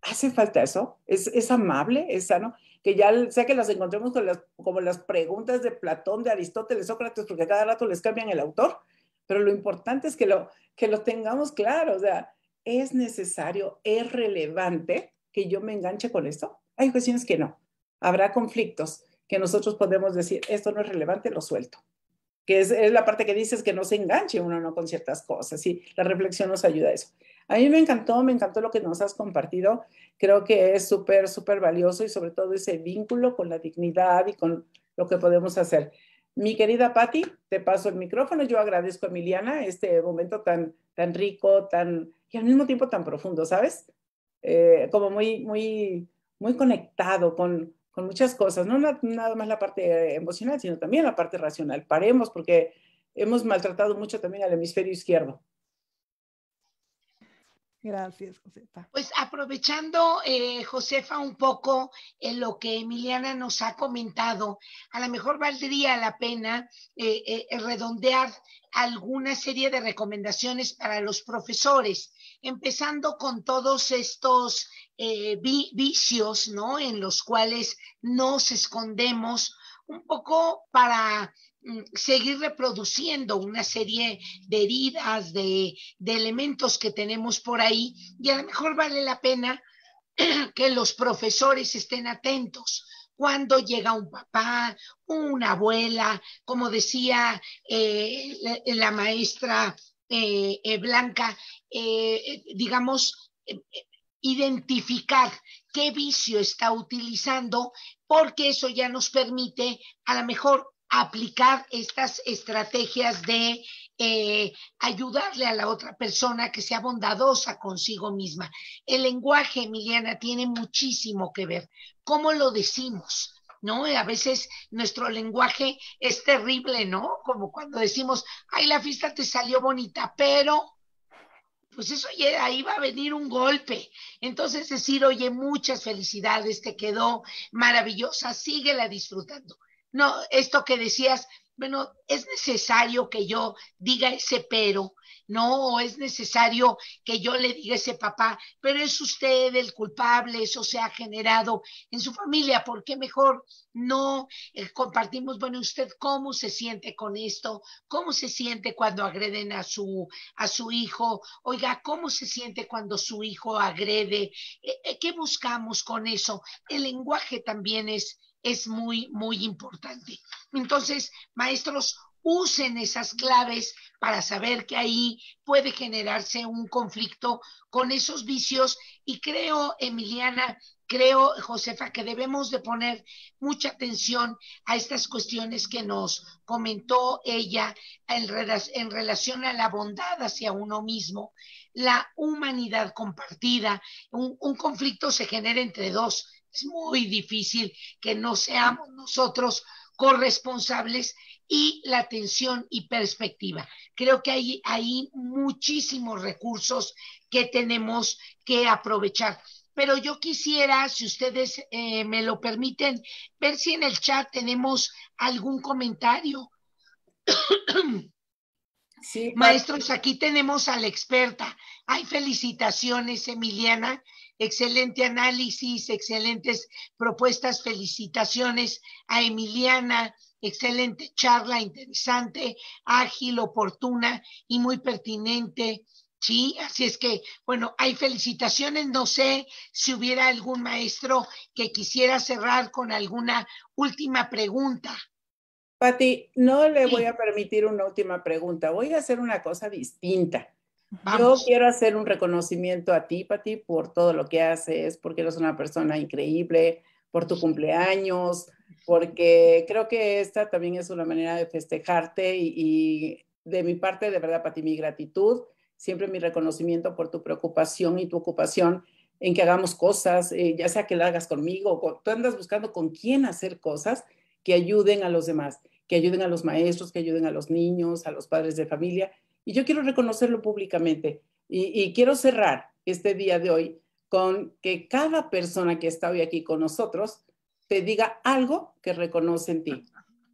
¿Hace falta eso? ¿Es, es amable? ¿Es sano? que ya sea que las encontremos con las, como las preguntas de Platón, de Aristóteles, Sócrates, porque cada rato les cambian el autor, pero lo importante es que lo, que lo tengamos claro, o sea, es necesario, es relevante que yo me enganche con esto. Hay cuestiones que no, habrá conflictos que nosotros podemos decir, esto no es relevante, lo suelto. Que es, la parte que dices que no se enganche uno no con ciertas cosas, y la reflexión nos ayuda a eso. A mí me encantó, me encantó lo que nos has compartido. Creo que es súper, súper valioso y sobre todo ese vínculo con la dignidad y con lo que podemos hacer. Mi querida Patti, te paso el micrófono. Yo agradezco a Emiliana este momento tan, tan rico, tan y al mismo tiempo tan profundo, ¿sabes? Eh, como muy, muy, muy conectado con, muchas cosas, no nada más la parte emocional, sino también la parte racional. Paremos porque hemos maltratado mucho también al hemisferio izquierdo. Gracias, Josefa. Pues aprovechando, eh, Josefa, un poco en lo que Emiliana nos ha comentado, a lo mejor valdría la pena eh, eh, redondear alguna serie de recomendaciones para los profesores, empezando con todos estos vicios, ¿no? En los cuales nos escondemos un poco para Mm, seguir reproduciendo una serie de heridas, de, elementos que tenemos por ahí, y a lo mejor vale la pena que los profesores estén atentos, cuando llega un papá, una abuela, como decía eh, la, maestra eh, eh, Blanca, digamos, identificar qué vicio está utilizando, porque eso ya nos permite a lo mejor aplicar estas estrategias de eh, ayudarle a la otra persona que sea bondadosa consigo misma. El lenguaje, Emiliana, tiene muchísimo que ver. ¿Cómo lo decimos? ¿No? a veces nuestro lenguaje es terrible, ¿no? Como cuando decimos, ay, la fiesta te salió bonita, pero pues eso ya, ahí va a venir un golpe. Entonces decir, oye, muchas felicidades, te quedó maravillosa, síguela disfrutando no, esto que decías, bueno, es necesario que yo diga ese pero, no, es necesario que yo le diga ese papá, pero es usted el culpable, eso se ha generado en su familia, ¿por qué mejor no eh, compartimos, bueno, usted cómo se siente con esto, cómo se siente cuando agreden a su, a su hijo, oiga, cómo se siente cuando su hijo agrede, eh, eh, ¿qué buscamos con eso? El lenguaje también es es muy, muy importante. Entonces, maestros, usen esas claves para saber que ahí puede generarse un conflicto con esos vicios y creo, Emiliana, creo, Josefa, que debemos de poner mucha atención a estas cuestiones que nos comentó ella en, en relación a la bondad hacia uno mismo, la humanidad compartida. Un, un conflicto se genera entre dos, es muy difícil que no seamos nosotros corresponsables y la atención y perspectiva. Creo que hay, hay muchísimos recursos que tenemos que aprovechar. Pero yo quisiera, si ustedes eh, me lo permiten, ver si en el chat tenemos algún comentario. Sí, Maestros, aquí tenemos a la experta. Hay felicitaciones, Emiliana excelente análisis, excelentes propuestas, felicitaciones a Emiliana, excelente charla, interesante, ágil, oportuna y muy pertinente. Sí, así es que, bueno, hay felicitaciones. No sé si hubiera algún maestro que quisiera cerrar con alguna última pregunta. Pati, no le voy a permitir una última pregunta. Voy a hacer una cosa distinta. Yo quiero hacer un reconocimiento a ti, Pati, por todo lo que haces, porque eres una persona increíble, por tu cumpleaños, porque creo que esta también es una manera de festejarte y, de mi parte, de verdad, Pati, mi gratitud, siempre mi reconocimiento por tu preocupación y tu ocupación en que hagamos cosas, eh, ya sea que la hagas conmigo, tú andas buscando con quién hacer cosas que ayuden a los demás, que ayuden a los maestros, que ayuden a los niños, a los padres de familia y yo quiero reconocerlo públicamente. Y, quiero cerrar este día de hoy con que cada persona que está hoy aquí con nosotros te diga algo que reconoce en ti.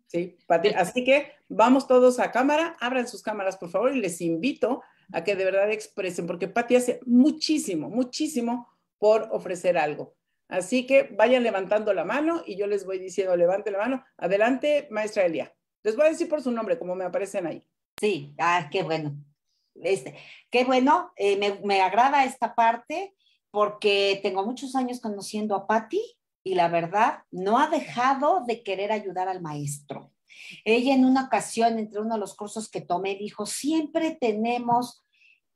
¿sí? Así que vamos todos a cámara, abran sus cámaras por favor y les invito a que de verdad expresen, porque Pati hace muchísimo, muchísimo por ofrecer algo. Así que vayan levantando la mano y yo les voy diciendo, levante la mano. Adelante, maestra Elia. Les voy a decir por su nombre, como me aparecen ahí. Sí, ah, qué bueno. Este, qué bueno, eh, me, me, agrada esta parte porque tengo muchos años conociendo a Patti y la verdad no ha dejado de querer ayudar al maestro. Ella en una ocasión, entre uno de los cursos que tomé, dijo, siempre tenemos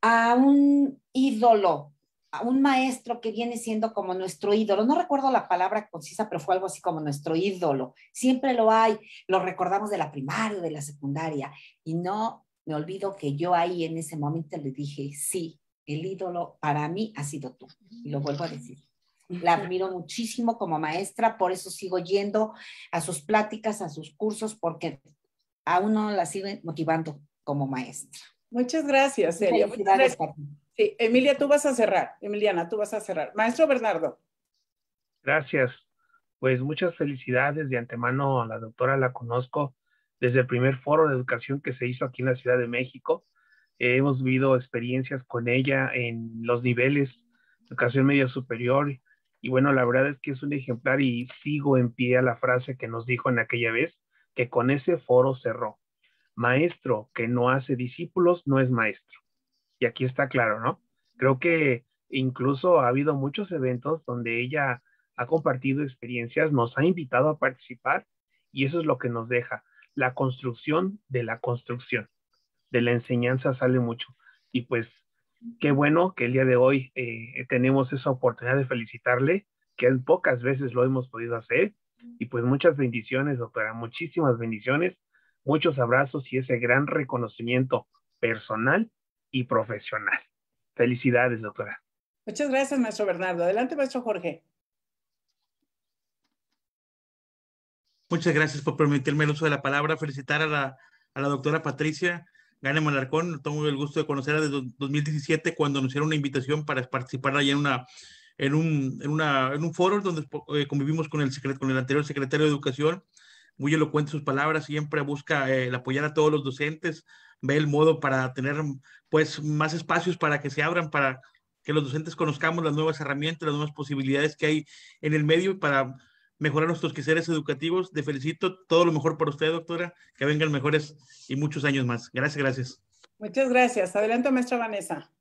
a un ídolo a un maestro que viene siendo como nuestro ídolo. No recuerdo la palabra concisa, pero fue algo así como nuestro ídolo. Siempre lo hay, lo recordamos de la primaria, de la secundaria. Y no me olvido que yo ahí en ese momento le dije, sí, el ídolo para mí ha sido tú. Y lo vuelvo a decir. La admiro muchísimo como maestra, por eso sigo yendo a sus pláticas, a sus cursos, porque a uno la sigue motivando como maestra. Muchas gracias, Celia. Muchas gracias. Emilia, tú vas a cerrar. Emiliana, tú vas a cerrar. Maestro Bernardo. Gracias. Pues muchas felicidades de antemano a la doctora, la conozco desde el primer foro de educación que se hizo aquí en la Ciudad de México. Eh, hemos vivido experiencias con ella en los niveles de educación media superior. Y bueno, la verdad es que es un ejemplar y sigo en pie a la frase que nos dijo en aquella vez, que con ese foro cerró. Maestro que no hace discípulos no es maestro y aquí está claro, ¿no? Creo que incluso ha habido muchos eventos donde ella ha compartido experiencias, nos ha invitado a participar y eso es lo que nos deja, la construcción de la construcción. De la enseñanza sale mucho y pues qué bueno que el día de hoy eh, tenemos esa oportunidad de felicitarle, que pocas veces lo hemos podido hacer y pues muchas bendiciones, doctora, muchísimas bendiciones, muchos abrazos y ese gran reconocimiento personal y profesional. Felicidades, doctora. Muchas gracias, maestro Bernardo. Adelante, maestro Jorge. Muchas gracias por permitirme el uso de la palabra. Felicitar a la, doctora Patricia Gane Malarcón. Tengo el gusto de conocerla desde 2017 cuando nos hicieron una invitación para participar en una en un, en, un foro donde eh, convivimos con el, con el anterior secretario de Educación. Muy elocuente sus palabras, siempre busca eh, apoyar a todos los docentes, ve el modo para tener pues más espacios para que se abran, para que los docentes conozcamos las nuevas herramientas, las nuevas posibilidades que hay en el medio para mejorar nuestros quehaceres educativos. Te felicito, todo lo mejor para usted, doctora, que vengan mejores y muchos años más. Gracias, gracias. Muchas gracias. Adelante, maestra Vanessa.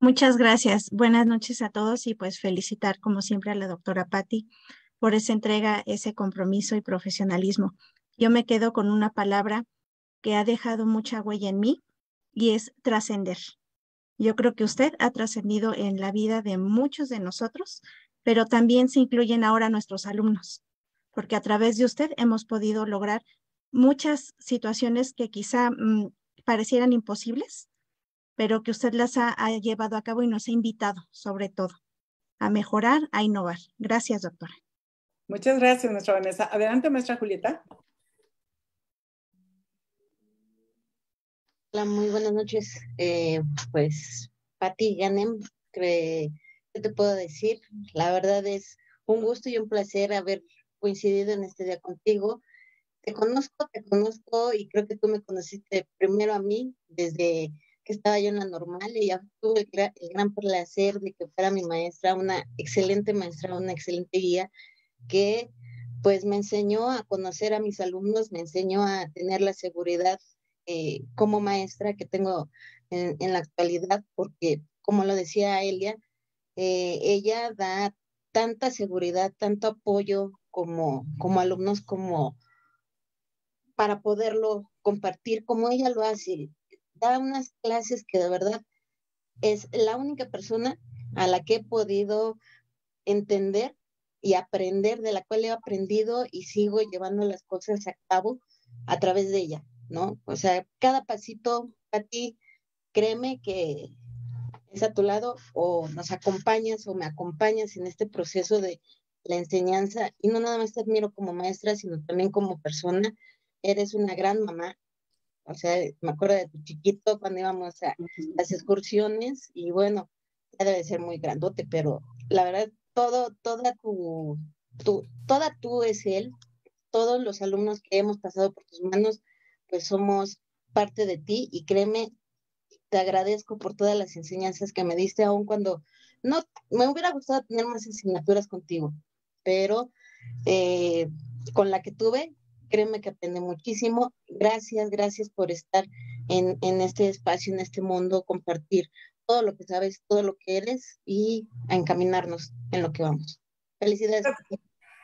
Muchas gracias. Buenas noches a todos y pues felicitar como siempre a la doctora Patti por esa entrega, ese compromiso y profesionalismo. Yo me quedo con una palabra que ha dejado mucha huella en mí y es trascender. Yo creo que usted ha trascendido en la vida de muchos de nosotros, pero también se incluyen ahora nuestros alumnos, porque a través de usted hemos podido lograr muchas situaciones que quizá mm, parecieran imposibles, pero que usted las ha, llevado a cabo y nos ha invitado, sobre todo, a mejorar, a innovar. Gracias, doctora. Muchas gracias, nuestra Vanessa. Adelante, maestra Julieta. Hola, muy buenas noches. Eh, pues, Pati Ganem, ¿qué te puedo decir? La verdad es un gusto y un placer haber coincidido en este día contigo. Te conozco, te conozco y creo que tú me conociste primero a mí desde que estaba yo en la normal y ya tuve el gran placer de que fuera mi maestra, una excelente maestra, una excelente guía que pues me enseñó a conocer a mis alumnos, me enseñó a tener la seguridad eh, como maestra que tengo en, la actualidad, porque como lo decía Elia, eh, ella da tanta seguridad, tanto apoyo como, como alumnos, como para poderlo compartir, como ella lo hace. Da unas clases que de verdad es la única persona a la que he podido entender y aprender, de la cual he aprendido y sigo llevando las cosas a cabo a través de ella. ¿no? O sea, cada pasito a ti, créeme que es a tu lado o nos acompañas o me acompañas en este proceso de la enseñanza y no nada más te admiro como maestra, sino también como persona. Eres una gran mamá. O sea, me acuerdo de tu chiquito cuando íbamos a las excursiones y bueno, ya debe ser muy grandote, pero la verdad, todo, toda tu, toda tú es él. Todos los alumnos que hemos pasado por tus manos, somos parte de ti y créeme, te agradezco por todas las enseñanzas que me diste, aun cuando no me hubiera gustado tener más asignaturas contigo, pero eh, con la que tuve, créeme que aprendí muchísimo. Gracias, gracias por estar en, en este espacio, en este mundo, compartir todo lo que sabes, todo lo que eres y a encaminarnos en lo que vamos. Felicidades.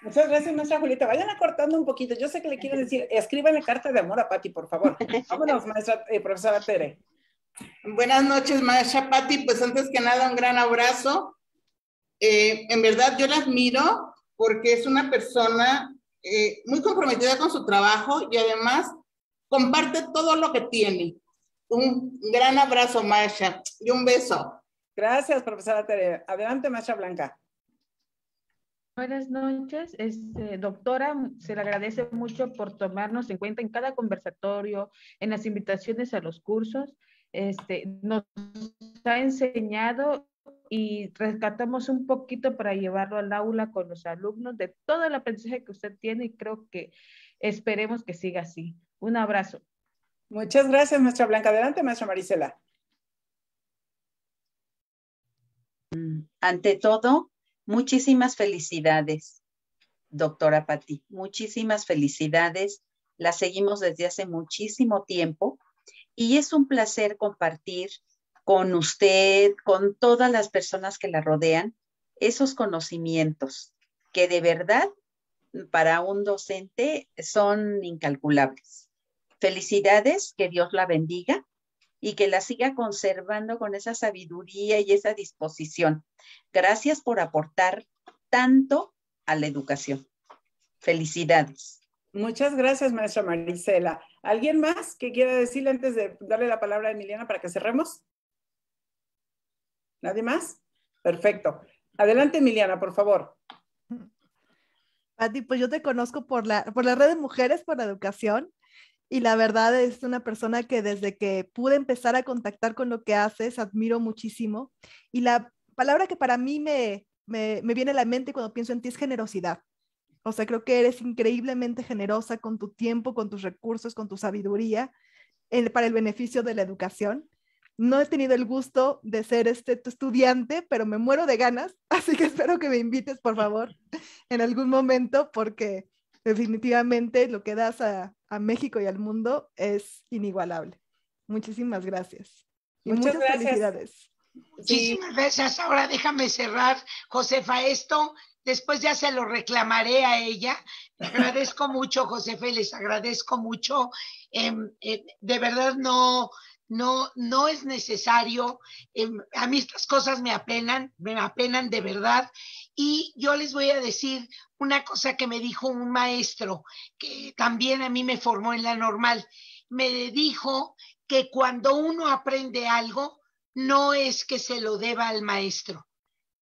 Muchas gracias, maestra Julieta. Vayan acortando un poquito. Yo sé que le quiero decir, escríbanle carta de amor a Pati, por favor. Vámonos, maestra, eh, profesora Tere. Buenas noches, maestra Pati. Pues antes que nada, un gran abrazo. Eh, en verdad, yo la admiro porque es una persona eh, muy comprometida con su trabajo y además comparte todo lo que tiene. Un gran abrazo, maestra, y un beso. Gracias, profesora Tere. Adelante, maestra Blanca. Buenas noches, este, doctora, se le agradece mucho por tomarnos en cuenta en cada conversatorio, en las invitaciones a los cursos. Este, nos ha enseñado y rescatamos un poquito para llevarlo al aula con los alumnos de todo el aprendizaje que usted tiene y creo que esperemos que siga así. Un abrazo. Muchas gracias, maestra Blanca. Adelante, maestra Marisela. Mm, ante todo, Muchísimas felicidades, doctora Patti, Muchísimas felicidades. La seguimos desde hace muchísimo tiempo y es un placer compartir con usted, con todas las personas que la rodean, esos conocimientos que de verdad para un docente son incalculables. Felicidades, que Dios la bendiga y que la siga conservando con esa sabiduría y esa disposición. Gracias por aportar tanto a la educación. Felicidades. Muchas gracias, maestra Marisela. ¿Alguien más que quiera decirle antes de darle la palabra a Emiliana para que cerremos? ¿Nadie más? Perfecto. Adelante, Emiliana, por favor. Pati, pues yo te conozco por la, por red de mujeres por la educación y la verdad es una persona que desde que pude empezar a contactar con lo que haces, admiro muchísimo. Y la palabra que para mí me, viene a la mente cuando pienso en ti es generosidad. O sea, creo que eres increíblemente generosa con tu tiempo, con tus recursos, con tu sabiduría para el beneficio de la educación. No he tenido el gusto de ser este, tu estudiante, pero me muero de ganas, así que espero que me invites, por favor, en algún momento, porque definitivamente lo que das a, México y al mundo es inigualable. Muchísimas gracias. Y muchas, felicidades. Muchísimas gracias. Ahora déjame cerrar, Josefa, esto. Después ya se lo reclamaré a ella. agradezco mucho, Josefa, les agradezco mucho. Em, eh, de verdad no, no, no es necesario. Em, a mí estas cosas me apenan, me apenan de verdad. Y yo les voy a decir una cosa que me dijo un maestro, que también a mí me formó en la normal. Me dijo que cuando uno aprende algo, no es que se lo deba al maestro,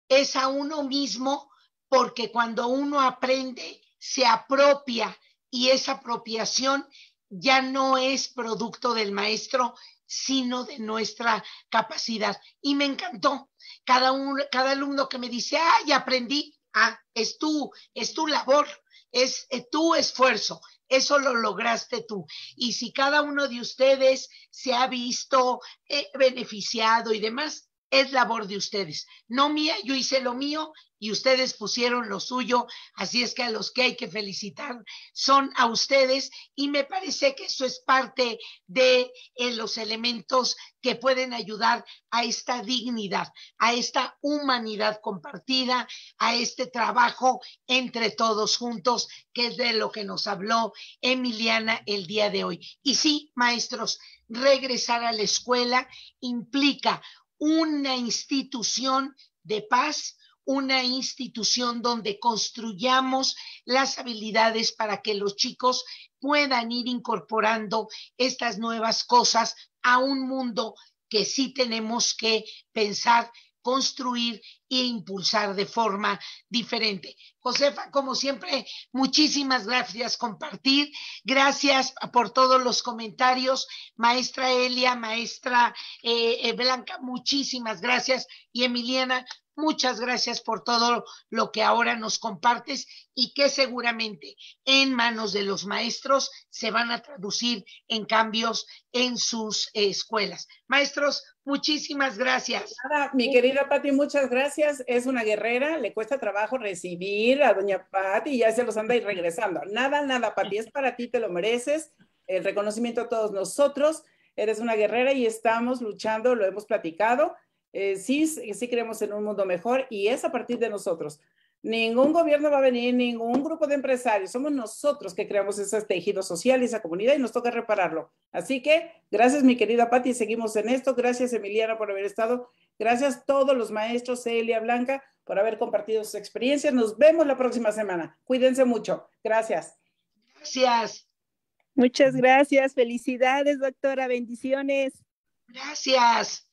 es a uno mismo, porque cuando uno aprende, se apropia y esa apropiación ya no es producto del maestro, sino de nuestra capacidad. Y me encantó. Cada, un, cada alumno que me dice, ay, aprendí, ah, es tu, es tu labor, es, eh, tu esfuerzo, eso lo lograste tú. Y si cada uno de ustedes se ha visto eh, beneficiado y demás, es labor de ustedes, no mía, yo hice lo mío y ustedes pusieron lo suyo, así es que a los que hay que felicitar son a ustedes y me parece que eso es parte de eh, los elementos que pueden ayudar a esta dignidad, a esta humanidad compartida, a este trabajo entre todos juntos, que es de lo que nos habló Emiliana el día de hoy. Y sí, maestros, regresar a la escuela implica una institución de paz, una institución donde construyamos las habilidades para que los chicos puedan ir incorporando estas nuevas cosas a un mundo que sí tenemos que pensar, construir e impulsar de forma diferente. Josefa, como siempre, muchísimas gracias compartir. Gracias por todos los comentarios. Maestra Elia, maestra eh, eh, Blanca, muchísimas gracias. Y Emiliana, muchas gracias por todo lo que ahora nos compartes y que seguramente en manos de los maestros se van a traducir en cambios en sus escuelas. Maestros, muchísimas gracias. mi querida Pati, muchas gracias es una guerrera, le cuesta trabajo recibir a doña Patti y ya se los anda ir regresando. Nada, nada, Patti, es para ti, te lo mereces. El reconocimiento a todos nosotros, eres una guerrera y estamos luchando, lo hemos platicado. Eh, sí, sí creemos en un mundo mejor y es a partir de nosotros. Ningún gobierno va a venir, ningún grupo de empresarios. Somos nosotros que creamos ese tejido social y esa comunidad y nos toca repararlo. Así que gracias, mi querida Patti. Seguimos en esto. Gracias, Emiliana, por haber estado. Gracias a todos los maestros, Celia, Blanca, por haber compartido sus experiencias. Nos vemos la próxima semana. Cuídense mucho. Gracias. Gracias. Muchas gracias. Felicidades, doctora. Bendiciones. Gracias.